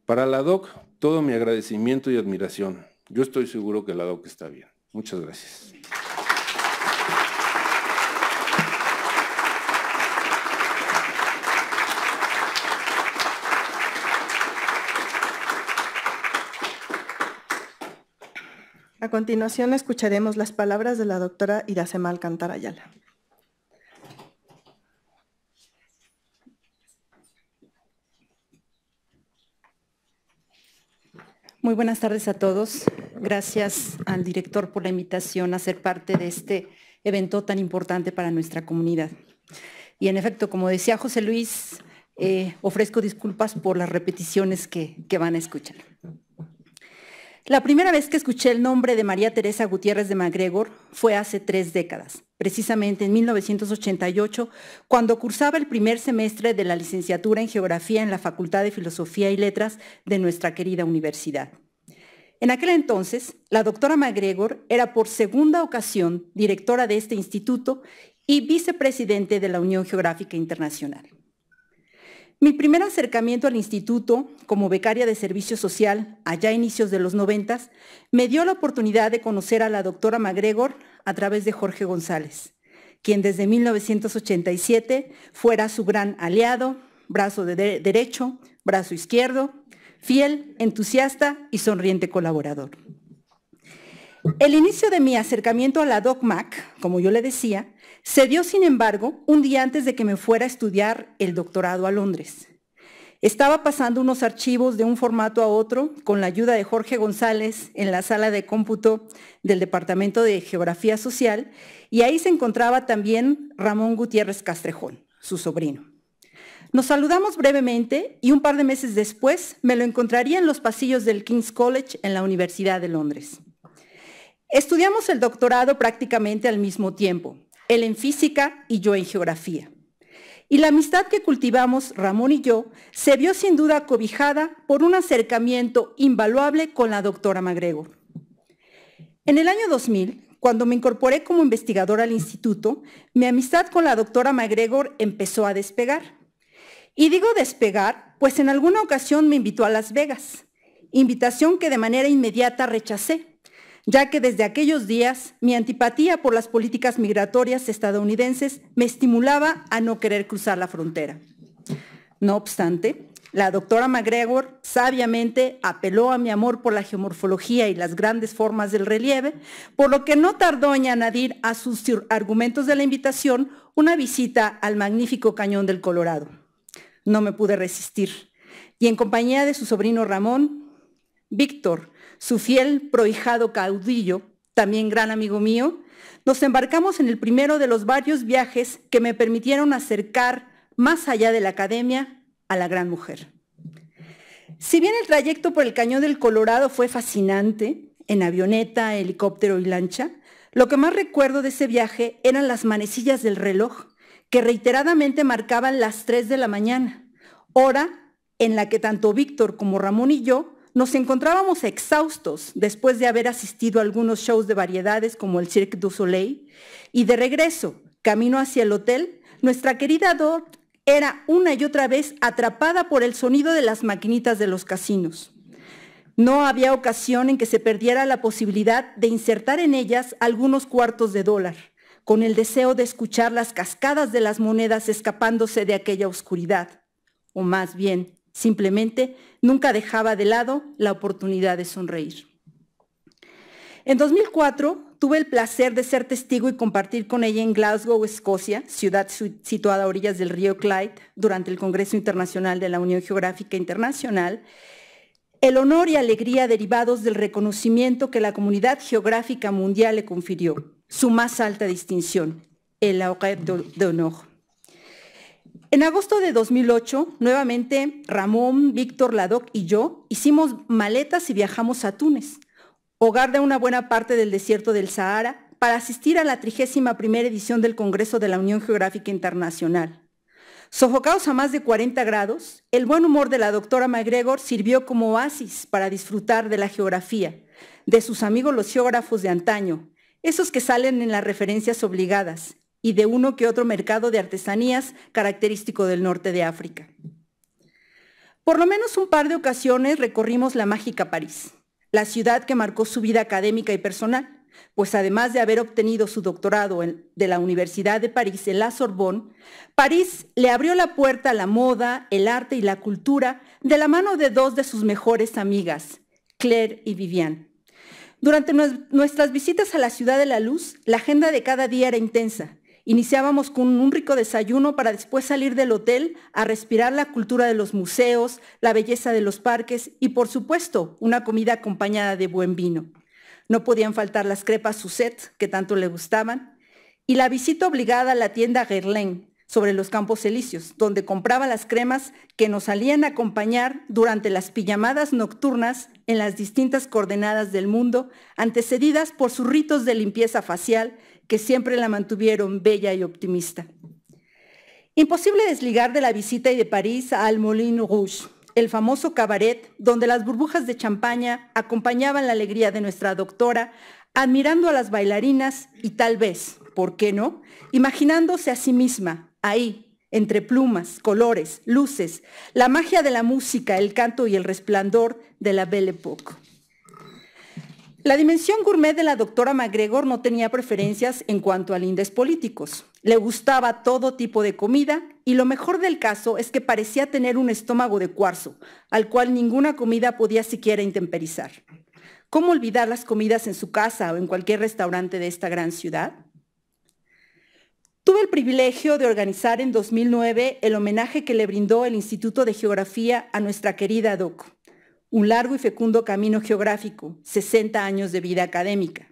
Para la DOC, todo mi agradecimiento y admiración. Yo estoy seguro que la DOC está bien. Muchas gracias. A continuación escucharemos las palabras de la doctora Iracema Cantarayala. Ayala. Muy buenas tardes a todos. Gracias al director por la invitación a ser parte de este evento tan importante para nuestra comunidad. Y en efecto, como decía José Luis, eh, ofrezco disculpas por las repeticiones que, que van a escuchar. La primera vez que escuché el nombre de María Teresa Gutiérrez de MacGregor fue hace tres décadas, precisamente en 1988, cuando cursaba el primer semestre de la licenciatura en Geografía en la Facultad de Filosofía y Letras de nuestra querida universidad. En aquel entonces, la doctora MacGregor era por segunda ocasión directora de este instituto y vicepresidente de la Unión Geográfica Internacional. Mi primer acercamiento al instituto como becaria de servicio social, allá a inicios de los noventas, me dio la oportunidad de conocer a la doctora MacGregor a través de Jorge González, quien desde 1987 fuera su gran aliado, brazo derecho, brazo izquierdo, fiel, entusiasta y sonriente colaborador. El inicio de mi acercamiento a la DocMac, como yo le decía, se dio, sin embargo, un día antes de que me fuera a estudiar el doctorado a Londres. Estaba pasando unos archivos de un formato a otro con la ayuda de Jorge González en la sala de cómputo del Departamento de Geografía Social y ahí se encontraba también Ramón Gutiérrez Castrejón, su sobrino. Nos saludamos brevemente y un par de meses después me lo encontraría en los pasillos del King's College en la Universidad de Londres. Estudiamos el doctorado prácticamente al mismo tiempo, él en física y yo en geografía. Y la amistad que cultivamos Ramón y yo se vio sin duda cobijada por un acercamiento invaluable con la doctora MacGregor. En el año 2000, cuando me incorporé como investigadora al instituto, mi amistad con la doctora MacGregor empezó a despegar. Y digo despegar, pues en alguna ocasión me invitó a Las Vegas, invitación que de manera inmediata rechacé, ya que desde aquellos días mi antipatía por las políticas migratorias estadounidenses me estimulaba a no querer cruzar la frontera. No obstante, la doctora McGregor sabiamente apeló a mi amor por la geomorfología y las grandes formas del relieve, por lo que no tardó en añadir a sus argumentos de la invitación una visita al magnífico cañón del Colorado. No me pude resistir. Y en compañía de su sobrino Ramón, Víctor, su fiel prohijado caudillo, también gran amigo mío, nos embarcamos en el primero de los varios viajes que me permitieron acercar más allá de la academia a la gran mujer. Si bien el trayecto por el Cañón del Colorado fue fascinante, en avioneta, helicóptero y lancha, lo que más recuerdo de ese viaje eran las manecillas del reloj, que reiteradamente marcaban las 3 de la mañana, hora en la que tanto Víctor como Ramón y yo nos encontrábamos exhaustos después de haber asistido a algunos shows de variedades como el Cirque du Soleil y de regreso, camino hacia el hotel, nuestra querida Dot era una y otra vez atrapada por el sonido de las maquinitas de los casinos. No había ocasión en que se perdiera la posibilidad de insertar en ellas algunos cuartos de dólar, con el deseo de escuchar las cascadas de las monedas escapándose de aquella oscuridad, o más bien, simplemente nunca dejaba de lado la oportunidad de sonreír. En 2004 tuve el placer de ser testigo y compartir con ella en Glasgow, Escocia, ciudad situada a orillas del río Clyde, durante el Congreso Internacional de la Unión Geográfica Internacional, el honor y alegría derivados del reconocimiento que la comunidad geográfica mundial le confirió, su más alta distinción, el de honor. En agosto de 2008, nuevamente Ramón, Víctor, Ladoc y yo hicimos maletas y viajamos a Túnez, hogar de una buena parte del desierto del Sahara, para asistir a la 31 edición del Congreso de la Unión Geográfica Internacional. Sofocados a más de 40 grados, el buen humor de la doctora McGregor sirvió como oasis para disfrutar de la geografía, de sus amigos los geógrafos de antaño, esos que salen en las referencias obligadas, y de uno que otro mercado de artesanías característico del norte de África. Por lo menos un par de ocasiones recorrimos la mágica París, la ciudad que marcó su vida académica y personal, pues además de haber obtenido su doctorado de la Universidad de París en la Sorbonne, París le abrió la puerta a la moda, el arte y la cultura de la mano de dos de sus mejores amigas, Claire y Viviane. Durante nuestras visitas a la Ciudad de la Luz, la agenda de cada día era intensa, Iniciábamos con un rico desayuno para después salir del hotel a respirar la cultura de los museos, la belleza de los parques y por supuesto una comida acompañada de buen vino. No podían faltar las crepas Suset, que tanto le gustaban, y la visita obligada a la tienda Guerlain sobre los Campos Elíseos, donde compraba las cremas que nos salían a acompañar durante las pijamadas nocturnas en las distintas coordenadas del mundo, antecedidas por sus ritos de limpieza facial que siempre la mantuvieron bella y optimista. Imposible desligar de la visita y de París al Moulin Rouge, el famoso cabaret donde las burbujas de champaña acompañaban la alegría de nuestra doctora, admirando a las bailarinas y tal vez, ¿por qué no?, imaginándose a sí misma, ahí, entre plumas, colores, luces, la magia de la música, el canto y el resplandor de la Belle Époque. La dimensión gourmet de la doctora McGregor no tenía preferencias en cuanto a lindes políticos. Le gustaba todo tipo de comida y lo mejor del caso es que parecía tener un estómago de cuarzo, al cual ninguna comida podía siquiera intemperizar. ¿Cómo olvidar las comidas en su casa o en cualquier restaurante de esta gran ciudad? Tuve el privilegio de organizar en 2009 el homenaje que le brindó el Instituto de Geografía a nuestra querida Doc un largo y fecundo camino geográfico, 60 años de vida académica,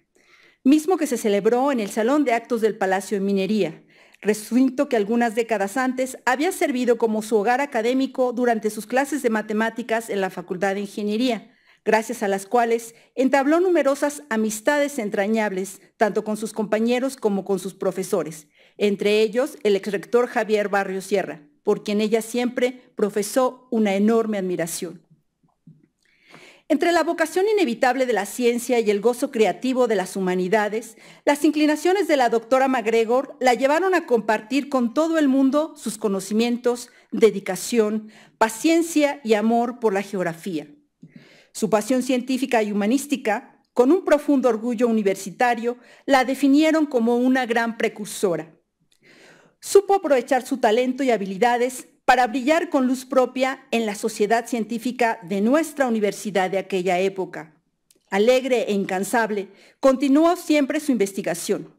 mismo que se celebró en el Salón de Actos del Palacio de Minería, recinto que algunas décadas antes había servido como su hogar académico durante sus clases de matemáticas en la Facultad de Ingeniería, gracias a las cuales entabló numerosas amistades entrañables, tanto con sus compañeros como con sus profesores, entre ellos el exrector Javier Barrio Sierra, por quien ella siempre profesó una enorme admiración. Entre la vocación inevitable de la ciencia y el gozo creativo de las humanidades, las inclinaciones de la doctora MacGregor la llevaron a compartir con todo el mundo sus conocimientos, dedicación, paciencia y amor por la geografía. Su pasión científica y humanística, con un profundo orgullo universitario, la definieron como una gran precursora. Supo aprovechar su talento y habilidades para brillar con luz propia en la sociedad científica de nuestra universidad de aquella época. Alegre e incansable, continuó siempre su investigación.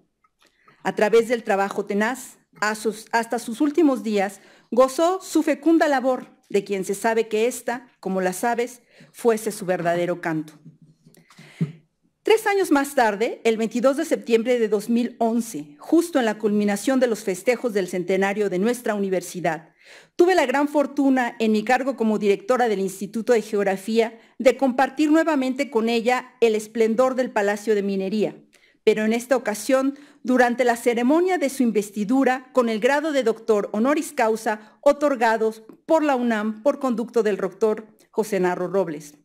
A través del trabajo tenaz, hasta sus últimos días, gozó su fecunda labor, de quien se sabe que ésta, como las aves, fuese su verdadero canto. Tres años más tarde, el 22 de septiembre de 2011, justo en la culminación de los festejos del centenario de nuestra universidad, tuve la gran fortuna en mi cargo como directora del Instituto de Geografía de compartir nuevamente con ella el esplendor del Palacio de Minería, pero en esta ocasión durante la ceremonia de su investidura con el grado de doctor honoris causa otorgados por la UNAM por conducto del rector José Narro Robles.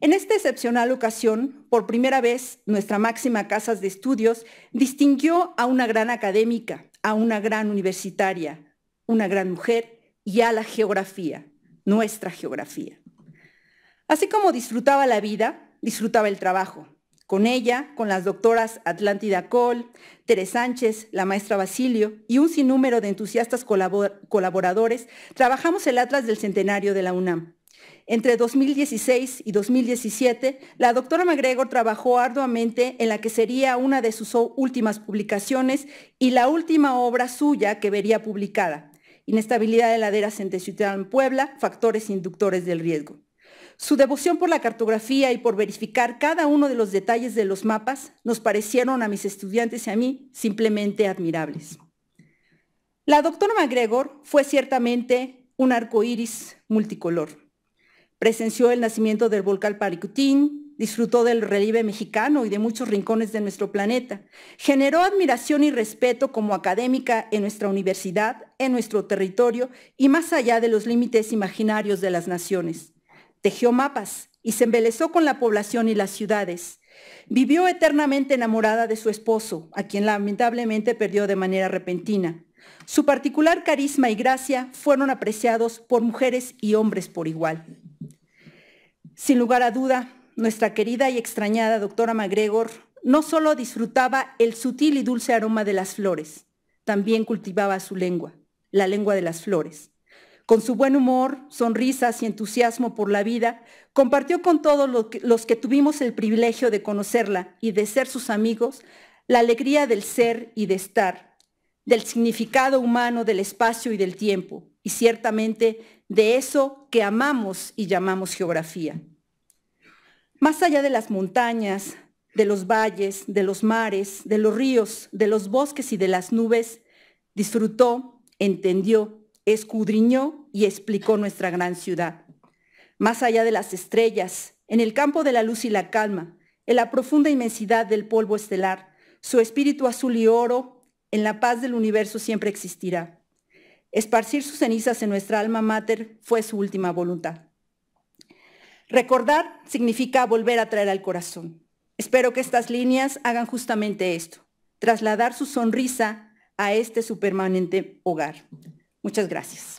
En esta excepcional ocasión, por primera vez, nuestra máxima casa de estudios distinguió a una gran académica, a una gran universitaria, una gran mujer y a la geografía, nuestra geografía. Así como disfrutaba la vida, disfrutaba el trabajo. Con ella, con las doctoras Atlántida Cole, Teresa Sánchez, la maestra Basilio y un sinnúmero de entusiastas colaboradores, trabajamos el Atlas del Centenario de la UNAM entre 2016 y 2017, la doctora MacGregor trabajó arduamente en la que sería una de sus últimas publicaciones y la última obra suya que vería publicada, Inestabilidad de laderas en en Puebla, factores inductores del riesgo. Su devoción por la cartografía y por verificar cada uno de los detalles de los mapas nos parecieron a mis estudiantes y a mí simplemente admirables. La doctora MacGregor fue ciertamente un arco iris multicolor presenció el nacimiento del volcán Paricutín, disfrutó del relieve mexicano y de muchos rincones de nuestro planeta. Generó admiración y respeto como académica en nuestra universidad, en nuestro territorio y más allá de los límites imaginarios de las naciones. Tejió mapas y se embelezó con la población y las ciudades. Vivió eternamente enamorada de su esposo, a quien lamentablemente perdió de manera repentina. Su particular carisma y gracia fueron apreciados por mujeres y hombres por igual. Sin lugar a duda, nuestra querida y extrañada doctora MacGregor no solo disfrutaba el sutil y dulce aroma de las flores, también cultivaba su lengua, la lengua de las flores. Con su buen humor, sonrisas y entusiasmo por la vida, compartió con todos los que, los que tuvimos el privilegio de conocerla y de ser sus amigos la alegría del ser y de estar, del significado humano del espacio y del tiempo, y ciertamente de eso que amamos y llamamos geografía. Más allá de las montañas, de los valles, de los mares, de los ríos, de los bosques y de las nubes, disfrutó, entendió, escudriñó y explicó nuestra gran ciudad. Más allá de las estrellas, en el campo de la luz y la calma, en la profunda inmensidad del polvo estelar, su espíritu azul y oro, en la paz del universo siempre existirá. Esparcir sus cenizas en nuestra alma mater fue su última voluntad. Recordar significa volver a traer al corazón. Espero que estas líneas hagan justamente esto, trasladar su sonrisa a este su permanente hogar. Muchas gracias.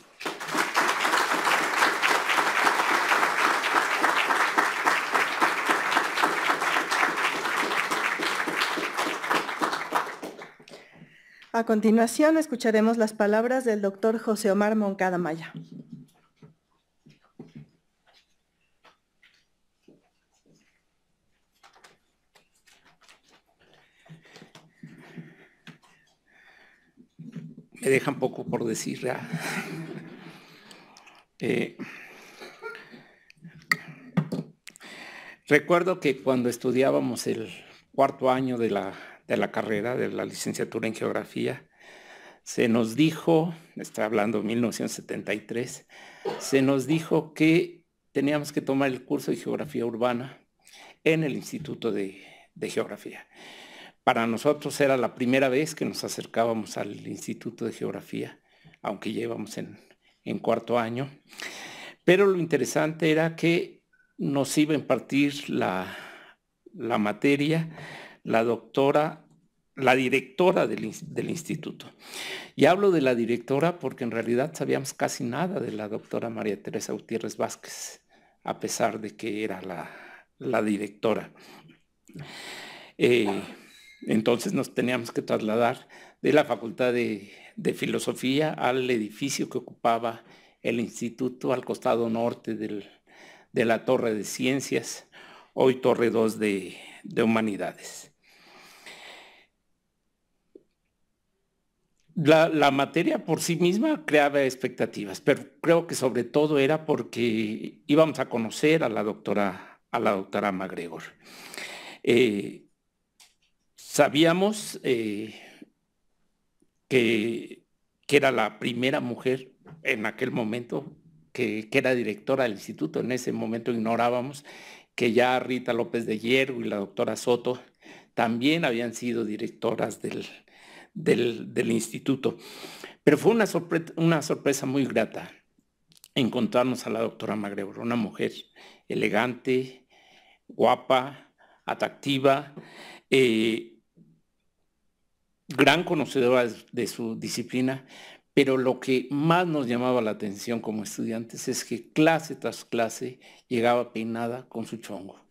A continuación escucharemos las palabras del doctor José Omar Moncada Maya. Me dejan poco por decir ya. Eh, recuerdo que cuando estudiábamos el cuarto año de la de la carrera de la licenciatura en geografía, se nos dijo, está hablando 1973, se nos dijo que teníamos que tomar el curso de geografía urbana en el Instituto de, de Geografía. Para nosotros era la primera vez que nos acercábamos al Instituto de Geografía, aunque llevamos en, en cuarto año. Pero lo interesante era que nos iba a impartir la, la materia la doctora la directora del, instituto. Y hablo de la directora porque en realidad sabíamos casi nada de la doctora María Teresa Gutiérrez Vázquez, a pesar de que era la, directora. Eh, entonces nos teníamos que trasladar de la Facultad de, Filosofía al edificio que ocupaba el instituto al costado norte de la Torre de Ciencias, hoy Torre 2 de Humanidades. la, materia por sí misma creaba expectativas, pero creo que sobre todo era porque íbamos a conocer a la doctora, a la doctora MacGregor. Eh, sabíamos eh, que, era la primera mujer en aquel momento que, que, era directora del instituto. En ese momento ignorábamos que ya Rita López de Hierro y la doctora Soto también habían sido directoras del, del, instituto. Pero fue una, sorpresa muy grata encontrarnos a la doctora Magrebro, una mujer elegante, guapa, atractiva, eh, gran conocedora de su disciplina, pero lo que más nos llamaba la atención como estudiantes es que clase tras clase llegaba peinada con su chongo.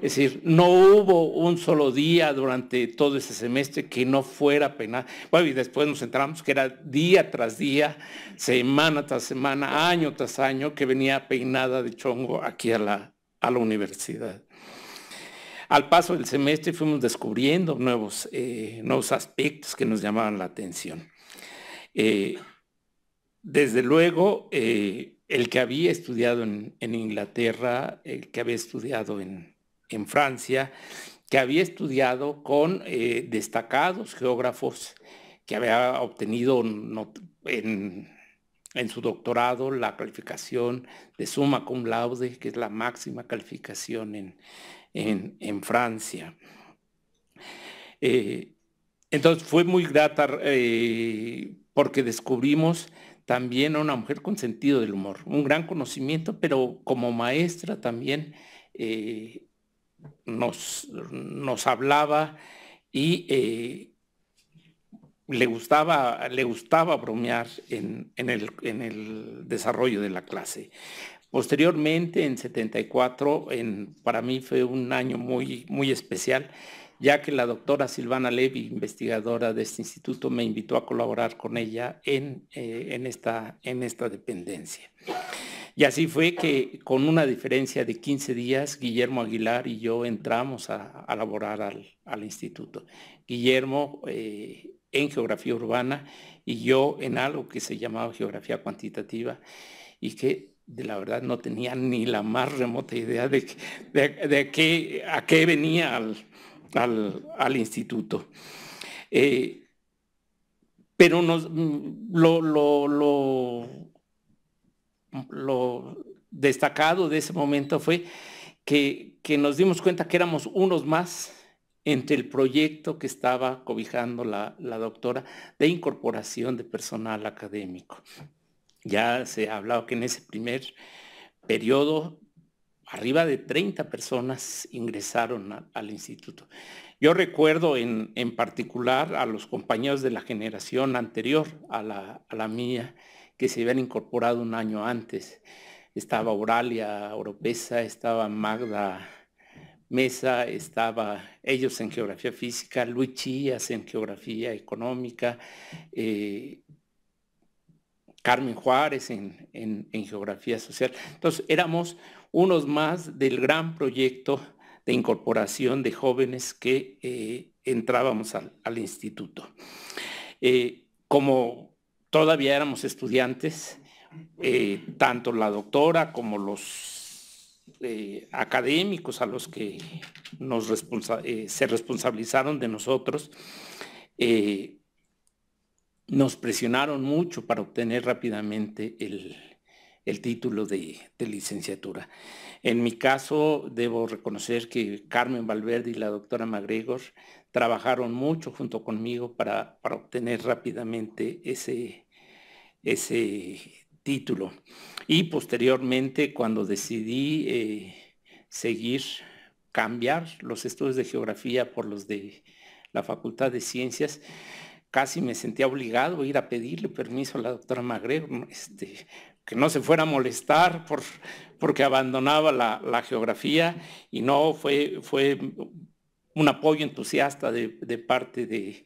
Es decir, no hubo un solo día durante todo ese semestre que no fuera penal. Bueno, y después nos centramos que era día tras día, semana tras semana, año tras año, que venía peinada de chongo aquí a la, a la universidad. Al paso del semestre fuimos descubriendo nuevos, eh, nuevos aspectos que nos llamaban la atención. Eh, desde luego, eh, el que había estudiado en, Inglaterra, el que había estudiado en, Francia, que había estudiado con eh, destacados geógrafos, que había obtenido en, su doctorado la calificación de summa cum laude, que es la máxima calificación en, Francia. Eh, entonces fue muy grata eh, porque descubrimos también una mujer con sentido del humor, un gran conocimiento, pero como maestra también eh, nos, hablaba y eh, le, gustaba, le gustaba bromear en, el, en el desarrollo de la clase. Posteriormente, en 74, en, para mí fue un año muy, muy especial ya que la doctora Silvana Levy, investigadora de este instituto, me invitó a colaborar con ella eh, en, esta, en esta dependencia. Y así fue que con una diferencia de 15 días, Guillermo Aguilar y yo entramos a, laborar al, instituto. Guillermo eh, en geografía urbana y yo en algo que se llamaba geografía cuantitativa y que de la verdad no tenía ni la más remota idea de, de, a qué venía al, al, al instituto. Eh, pero nos, mm, lo, lo, destacado de ese momento fue que, nos dimos cuenta que éramos unos más entre el proyecto que estaba cobijando la, la, doctora de incorporación de personal académico. Ya se ha hablado que en ese primer periodo arriba de 30 personas ingresaron al instituto. Yo recuerdo en, particular a los compañeros de la generación anterior a la, mía que se habían incorporado un año antes. Estaba Auralia Oropesa, estaba Magda Mesa, estaba ellos en geografía física, Luis Chías en geografía económica, eh, Carmen Juárez en, geografía social. Entonces éramos unos más del gran proyecto de incorporación de jóvenes que eh, entrábamos al, instituto. Eh, como todavía éramos estudiantes, eh, tanto la doctora como los académicos a los que nos se responsabilizaron de nosotros, nos presionaron mucho para obtener rápidamente el, título de, licenciatura. En mi caso, debo reconocer que Carmen Valverde y la doctora Magregor trabajaron mucho junto conmigo para, obtener rápidamente ese, ese, título. Y posteriormente, cuando decidí eh, seguir, cambiar los estudios de geografía por los de la Facultad de Ciencias, casi me sentía obligado a ir a pedirle permiso a la doctora Magre, este, que no se fuera a molestar por, porque abandonaba la, geografía y no fue, fue un apoyo entusiasta de, parte de,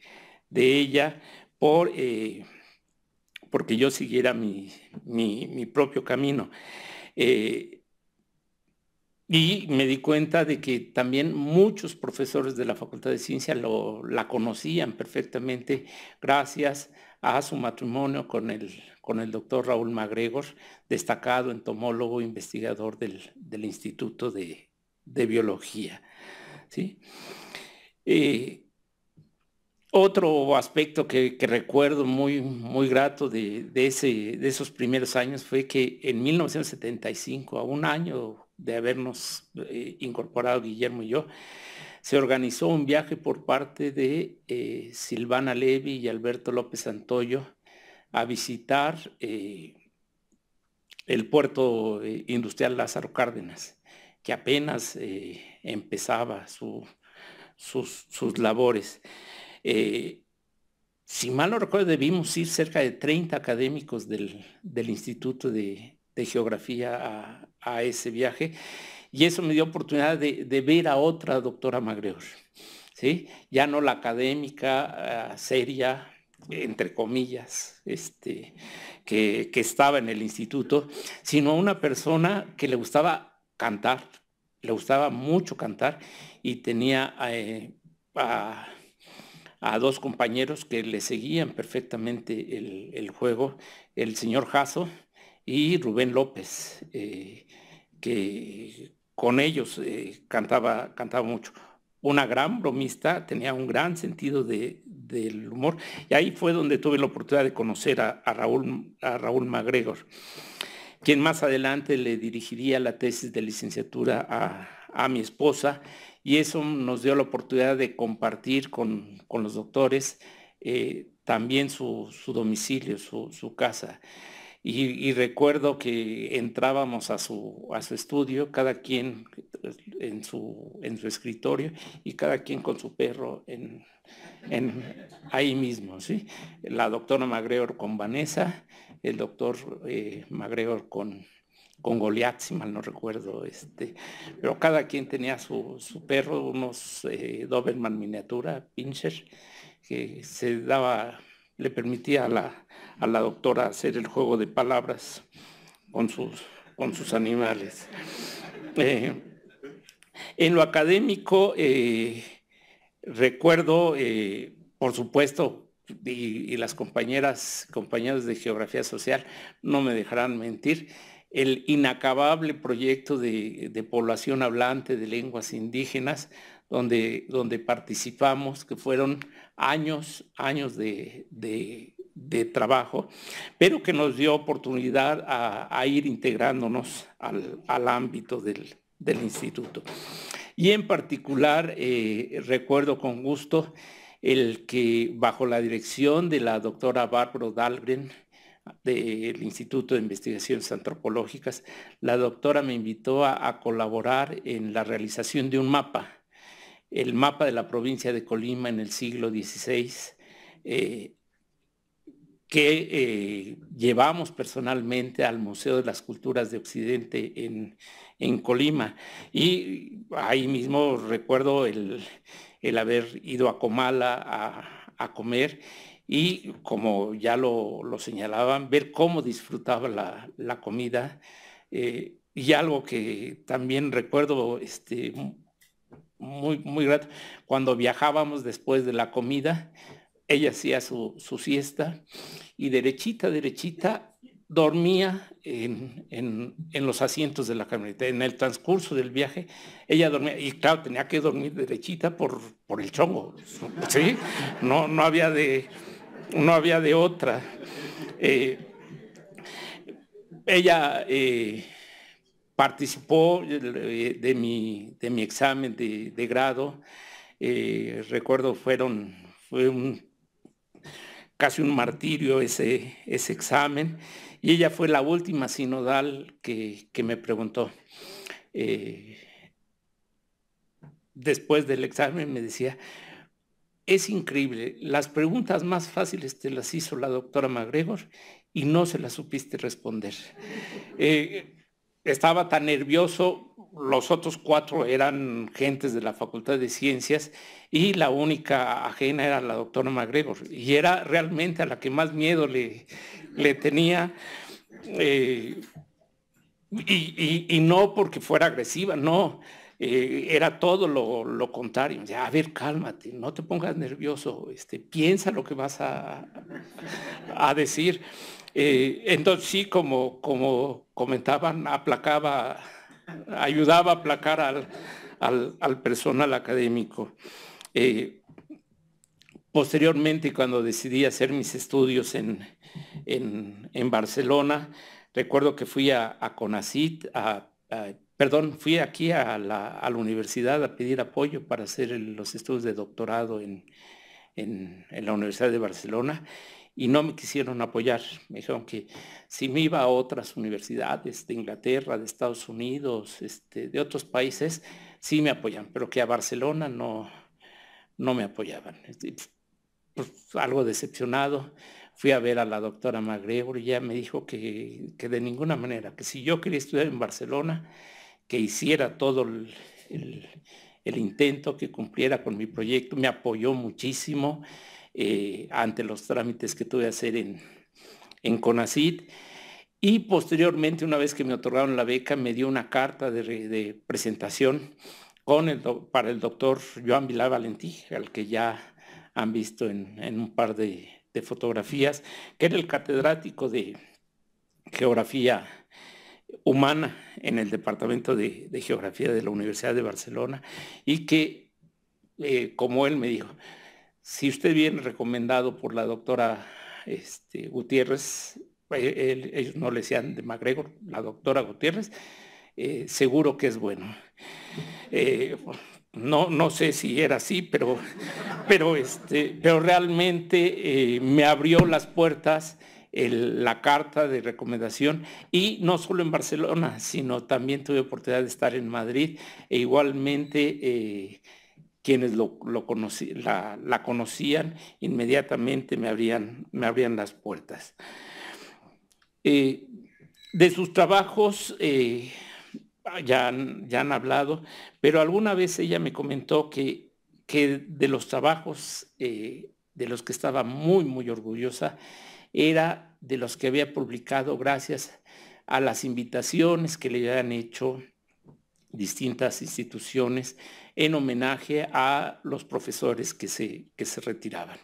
ella por, eh, porque yo siguiera mi, propio camino. Eh, y me di cuenta de que también muchos profesores de la Facultad de Ciencia la conocían perfectamente gracias a su matrimonio con el, con el doctor Raúl Magregor, destacado entomólogo investigador del, Instituto de, Biología. Eh, otro aspecto que, recuerdo muy, muy grato de, ese, de esos primeros años fue que en 1975, a un año de habernos eh, incorporado Guillermo y yo, se organizó un viaje por parte de eh, Silvana Levi y Alberto López Santoyo a visitar eh, el puerto industrial Lázaro Cárdenas, que apenas empezaba sus, labores. si mal no recuerdo, debimos ir cerca de 30 académicos del, Instituto de, de Geografía a, a ese viaje y eso me dio oportunidad de, ver a otra doctora Magreor, ¿sí? ya no la académica ah, seria, entre comillas, este, que, estaba en el instituto, sino una persona que le gustaba cantar, le gustaba mucho cantar y tenía eh, a, dos compañeros que le seguían perfectamente el, el juego, el señor Jasso y Rubén López, eh, que con ellos eh, cantaba, cantaba mucho. Una gran bromista, tenía un gran sentido del humor. Y ahí fue donde tuve la oportunidad de conocer a, Raúl, a Raúl MacGregor, quien más adelante le dirigiría la tesis de licenciatura a, mi esposa. Y eso nos dio la oportunidad de compartir con, los doctores eh, también su, domicilio, su casa. Y, recuerdo que entrábamos a su, a su estudio, cada quien en su, en su escritorio y cada quien con su perro en, ahí mismo. ¿sí? La doctora Magreor con Vanessa, el doctor eh, Magreor con, con Goliath, si mal no recuerdo. Este, pero cada quien tenía su, perro, unos eh, Doberman miniatura, pincher, que se daba, le permitía la a la doctora hacer el juego de palabras con sus, con sus animales. Eh, en lo académico, eh, recuerdo, eh, por supuesto, y, las compañeras, compañeros de geografía social no me dejarán mentir, el inacabable proyecto de, población hablante de lenguas indígenas, donde, donde participamos, que fueron años, años de, de trabajo, pero que nos dio oportunidad a, ir integrándonos al, ámbito del, instituto. Y en particular, eh, recuerdo con gusto el que bajo la dirección de la doctora Bárbara Dalgren del Instituto de Investigaciones Antropológicas, la doctora me invitó a, colaborar en la realización de un mapa, el mapa de la provincia de Colima en el siglo XVI, que eh, llevamos personalmente al Museo de las Culturas de Occidente en, Colima. Y ahí mismo recuerdo el, haber ido a Comala a, comer y, como ya lo, señalaban, ver cómo disfrutaba la, comida. Eh, y algo que también recuerdo este, muy, muy grato, cuando viajábamos después de la comida, ella hacía su, siesta y derechita, derechita dormía en, los asientos de la camioneta. En el transcurso del viaje, ella dormía, y claro, tenía que dormir derechita por, por el chongo, ¿sí? No, no, había, de, no había de otra. Eh, ella eh, participó de, mi, examen de, grado, eh, recuerdo fueron, fue un casi un martirio ese, ese examen, y ella fue la última sinodal que, me preguntó. Eh, después del examen me decía, es increíble, las preguntas más fáciles te las hizo la doctora MacGregor y no se las supiste responder. Eh, estaba tan nervioso, los otros cuatro eran gentes de la Facultad de Ciencias y la única ajena era la doctora MacGregor. Y era realmente a la que más miedo le, le tenía. Eh, y, no porque fuera agresiva, no. Eh, era todo lo, contrario. Ya, a ver, cálmate, no te pongas nervioso, este, piensa lo que vas a, a decir. Eh, entonces sí, como, como comentaban, aplacaba ayudaba a aplacar al, personal académico. Eh, posteriormente, cuando decidí hacer mis estudios en, Barcelona, recuerdo que fui a, a CONACIT, a, perdón, fui aquí a la, universidad a pedir apoyo para hacer los estudios de doctorado en, en la Universidad de Barcelona y no me quisieron apoyar. Me dijeron que si me iba a otras universidades de Inglaterra, de Estados Unidos, este, de otros países, sí me apoyan, pero que a Barcelona no, no me apoyaban. Pues, pues, algo decepcionado, fui a ver a la doctora magregor y ella me dijo que, de ninguna manera, que si yo quería estudiar en Barcelona, que hiciera todo el intento, que cumpliera con mi proyecto, me apoyó muchísimo eh, ante los trámites que tuve que hacer en, en CONACID. Y posteriormente, una vez que me otorgaron la beca, me dio una carta de, presentación con para el doctor Joan Vilá Valentí, al que ya han visto en, un par de, fotografías, que era el catedrático de geografía humana en el Departamento de, Geografía de la Universidad de Barcelona, y que, eh, como él me dijo, si usted viene recomendado por la doctora este, Gutiérrez, eh, ellos no le decían de MacGregor, la doctora Gutiérrez, eh, seguro que es bueno. Eh, no, no sé si era así, pero, pero, este, pero realmente me abrió las puertas la carta de recomendación y no solo en Barcelona, sino también tuve oportunidad de estar en Madrid e igualmente quienes lo, la, conocían inmediatamente me abrían, me abrían las puertas. Eh, de sus trabajos eh, ya, han, ya han hablado, pero alguna vez ella me comentó que, de los trabajos eh, de los que estaba muy, muy orgullosa, era de los que había publicado gracias a las invitaciones que le habían hecho distintas instituciones en homenaje a los profesores que se, se retiraban.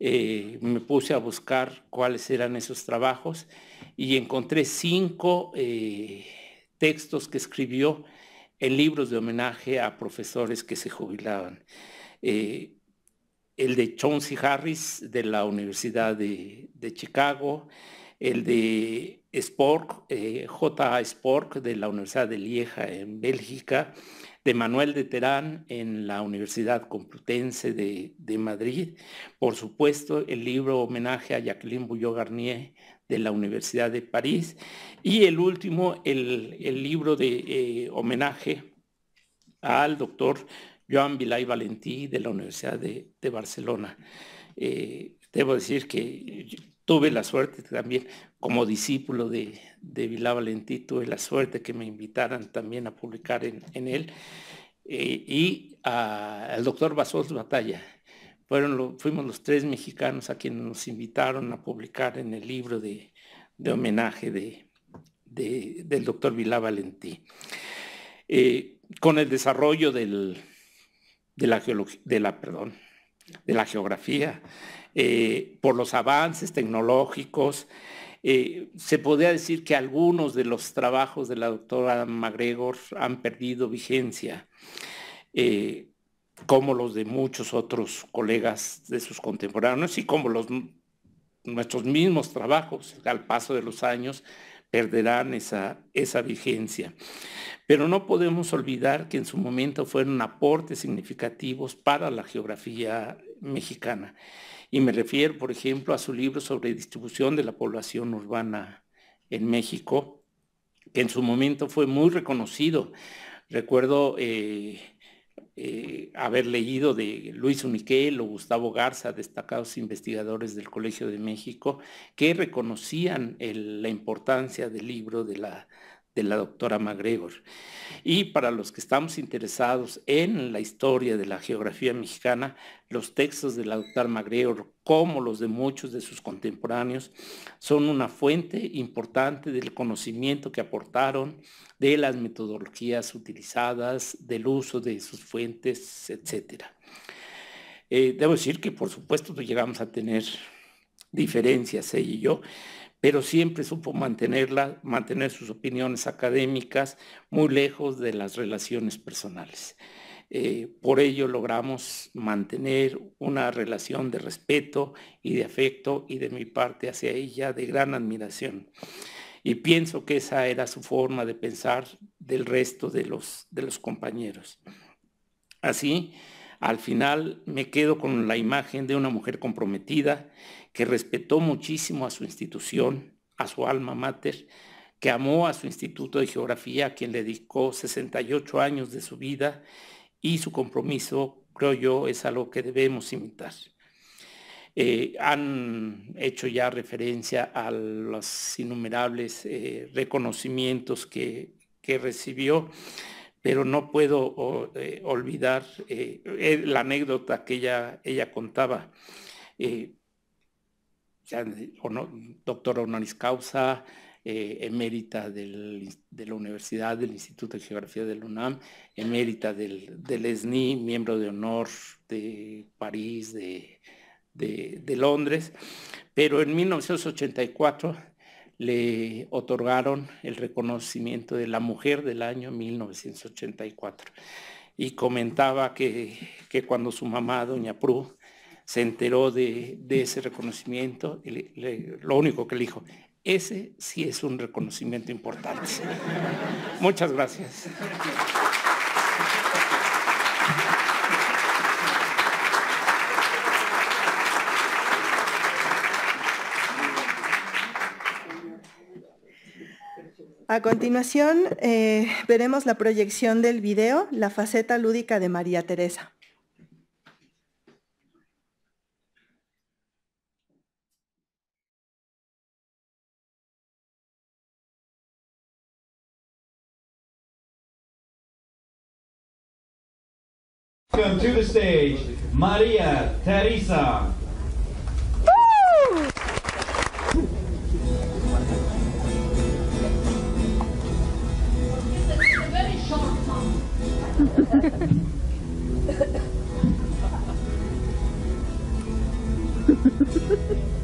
Eh, me puse a buscar cuáles eran esos trabajos y encontré cinco eh, textos que escribió en libros de homenaje a profesores que se jubilaban. Eh, el de Chauncey Harris de la Universidad de Chicago, el de Spork, eh, Spork de la Universidad de Lieja en Bélgica, de Manuel de Terán en la Universidad Complutense de, Madrid, por supuesto el libro homenaje a Jacqueline Bouillot Garnier de la Universidad de París y el último, el, libro de eh, homenaje al doctor Joan Vilay Valentí de la Universidad de, Barcelona. Eh, debo decir que tuve la suerte también como discípulo de, de Vilá Valentí, tuve la suerte que me invitaran también a publicar en, él. Eh, y al doctor Basos Batalla. fuimos los tres mexicanos a quienes nos invitaron a publicar en el libro de, homenaje de, del doctor Vilá Valentí. Eh, con el desarrollo del, de, la perdón, de la geografía, eh, por los avances tecnológicos. Eh, se podría decir que algunos de los trabajos de la doctora MacGregor han perdido vigencia, eh, como los de muchos otros colegas de sus contemporáneos y como los, nuestros mismos trabajos al paso de los años perderán esa vigencia. Pero no podemos olvidar que en su momento fueron aportes significativos para la geografía mexicana. Y me refiero, por ejemplo, a su libro sobre distribución de la población urbana en México, que en su momento fue muy reconocido. Recuerdo eh, eh, haber leído de Luis Uniquel o Gustavo Garza, destacados investigadores del Colegio de México, que reconocían la importancia del libro de la de la doctora MacGregor. Y para los que estamos interesados en la historia de la geografía mexicana, los textos de la doctora MacGregor, como los de muchos de sus contemporáneos, son una fuente importante del conocimiento que aportaron, de las metodologías utilizadas, del uso de sus fuentes, etc. Eh, debo decir que, por supuesto, llegamos a tener diferencias ella y yo, pero siempre supo mantenerla, mantener sus opiniones académicas muy lejos de las relaciones personales. Eh, por ello logramos mantener una relación de respeto y de afecto y de mi parte hacia ella de gran admiración. Y pienso que esa era su forma de pensar del resto de los, de los compañeros. Así, al final me quedo con la imagen de una mujer comprometida que respetó muchísimo a su institución, a su alma mater, que amó a su Instituto de Geografía, a quien le dedicó 68 años de su vida y su compromiso, creo yo, es algo que debemos imitar. Eh, han hecho ya referencia a los innumerables eh, reconocimientos que, recibió, pero no puedo eh, olvidar la anécdota que ella, ella contaba doctor honoris causa, eh, emérita de la Universidad, del Instituto de Geografía del UNAM, emérita del, ESNI, miembro de honor de París, de, Londres, pero en 1984 le otorgaron el reconocimiento de la mujer del año 1984 y comentaba que, que cuando su mamá, doña Prue, se enteró de, ese reconocimiento y lo único que le dijo, ese sí es un reconocimiento importante. Muchas gracias. A continuación, eh, veremos la proyección del video, la faceta lúdica de María Teresa. Welcome to the stage, Maria Teresa.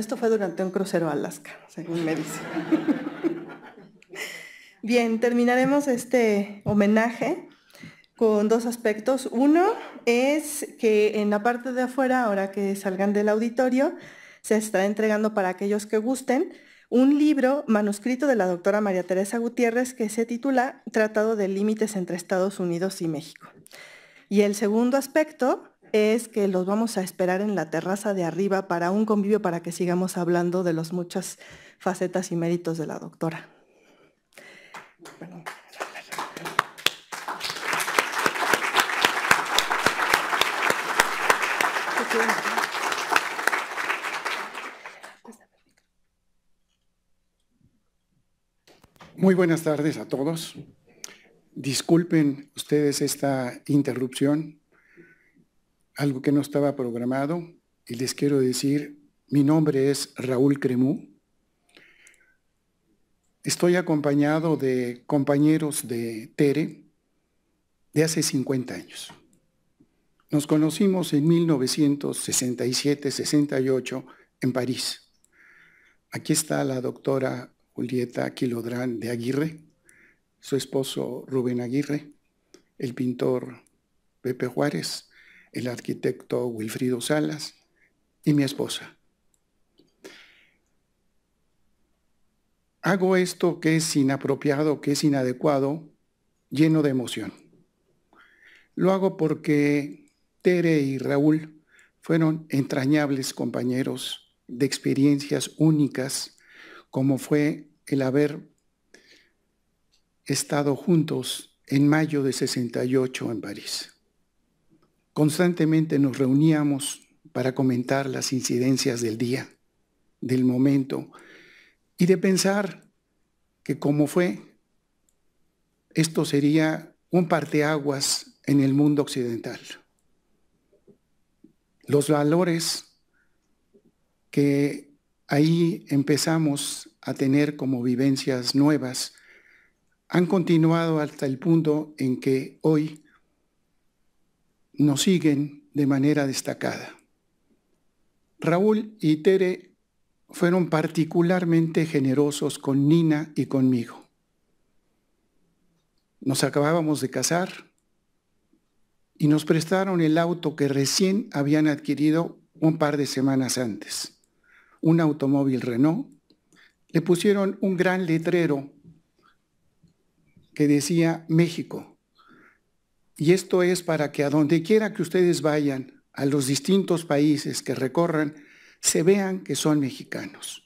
esto fue durante un crucero a Alaska, según me dice. Bien, terminaremos este homenaje con dos aspectos. Uno es que en la parte de afuera, ahora que salgan del auditorio, se está entregando para aquellos que gusten un libro manuscrito de la doctora María Teresa Gutiérrez que se titula Tratado de Límites entre Estados Unidos y México. Y el segundo aspecto es que los vamos a esperar en la terraza de arriba para un convivio para que sigamos hablando de las muchas facetas y méritos de la doctora. Muy buenas tardes a todos. Disculpen ustedes esta interrupción algo que no estaba programado y les quiero decir, mi nombre es Raúl Cremú. Estoy acompañado de compañeros de Tere de hace 50 años. Nos conocimos en 1967-68 en París. Aquí está la doctora Julieta Quilodrán de Aguirre, su esposo Rubén Aguirre, el pintor Pepe Juárez el arquitecto Wilfrido Salas y mi esposa. Hago esto que es inapropiado, que es inadecuado, lleno de emoción. Lo hago porque Tere y Raúl fueron entrañables compañeros de experiencias únicas, como fue el haber estado juntos en mayo de 68 en París. Constantemente nos reuníamos para comentar las incidencias del día, del momento, y de pensar que como fue, esto sería un parteaguas en el mundo occidental. Los valores que ahí empezamos a tener como vivencias nuevas han continuado hasta el punto en que hoy nos siguen de manera destacada. Raúl y Tere fueron particularmente generosos con Nina y conmigo. Nos acabábamos de casar y nos prestaron el auto que recién habían adquirido un par de semanas antes, un automóvil Renault. Le pusieron un gran letrero que decía México, y esto es para que a donde quiera que ustedes vayan, a los distintos países que recorran, se vean que son mexicanos.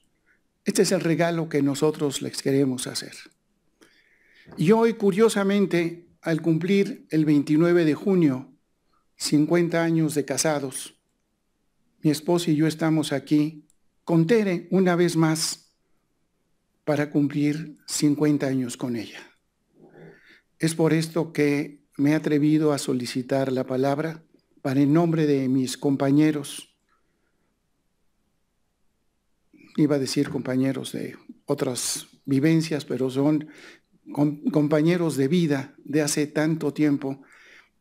Este es el regalo que nosotros les queremos hacer. Y hoy, curiosamente, al cumplir el 29 de junio 50 años de casados, mi esposa y yo estamos aquí con Tere una vez más para cumplir 50 años con ella. Es por esto que me he atrevido a solicitar la palabra para el nombre de mis compañeros, iba a decir compañeros de otras vivencias, pero son compañeros de vida de hace tanto tiempo,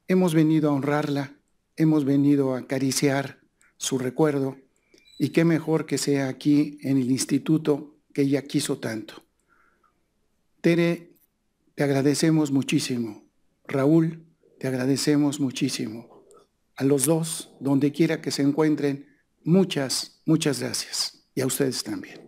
hemos venido a honrarla, hemos venido a acariciar su recuerdo y qué mejor que sea aquí en el instituto que ella quiso tanto. Tere, te agradecemos muchísimo Raúl, te agradecemos muchísimo. A los dos, donde quiera que se encuentren, muchas, muchas gracias. Y a ustedes también.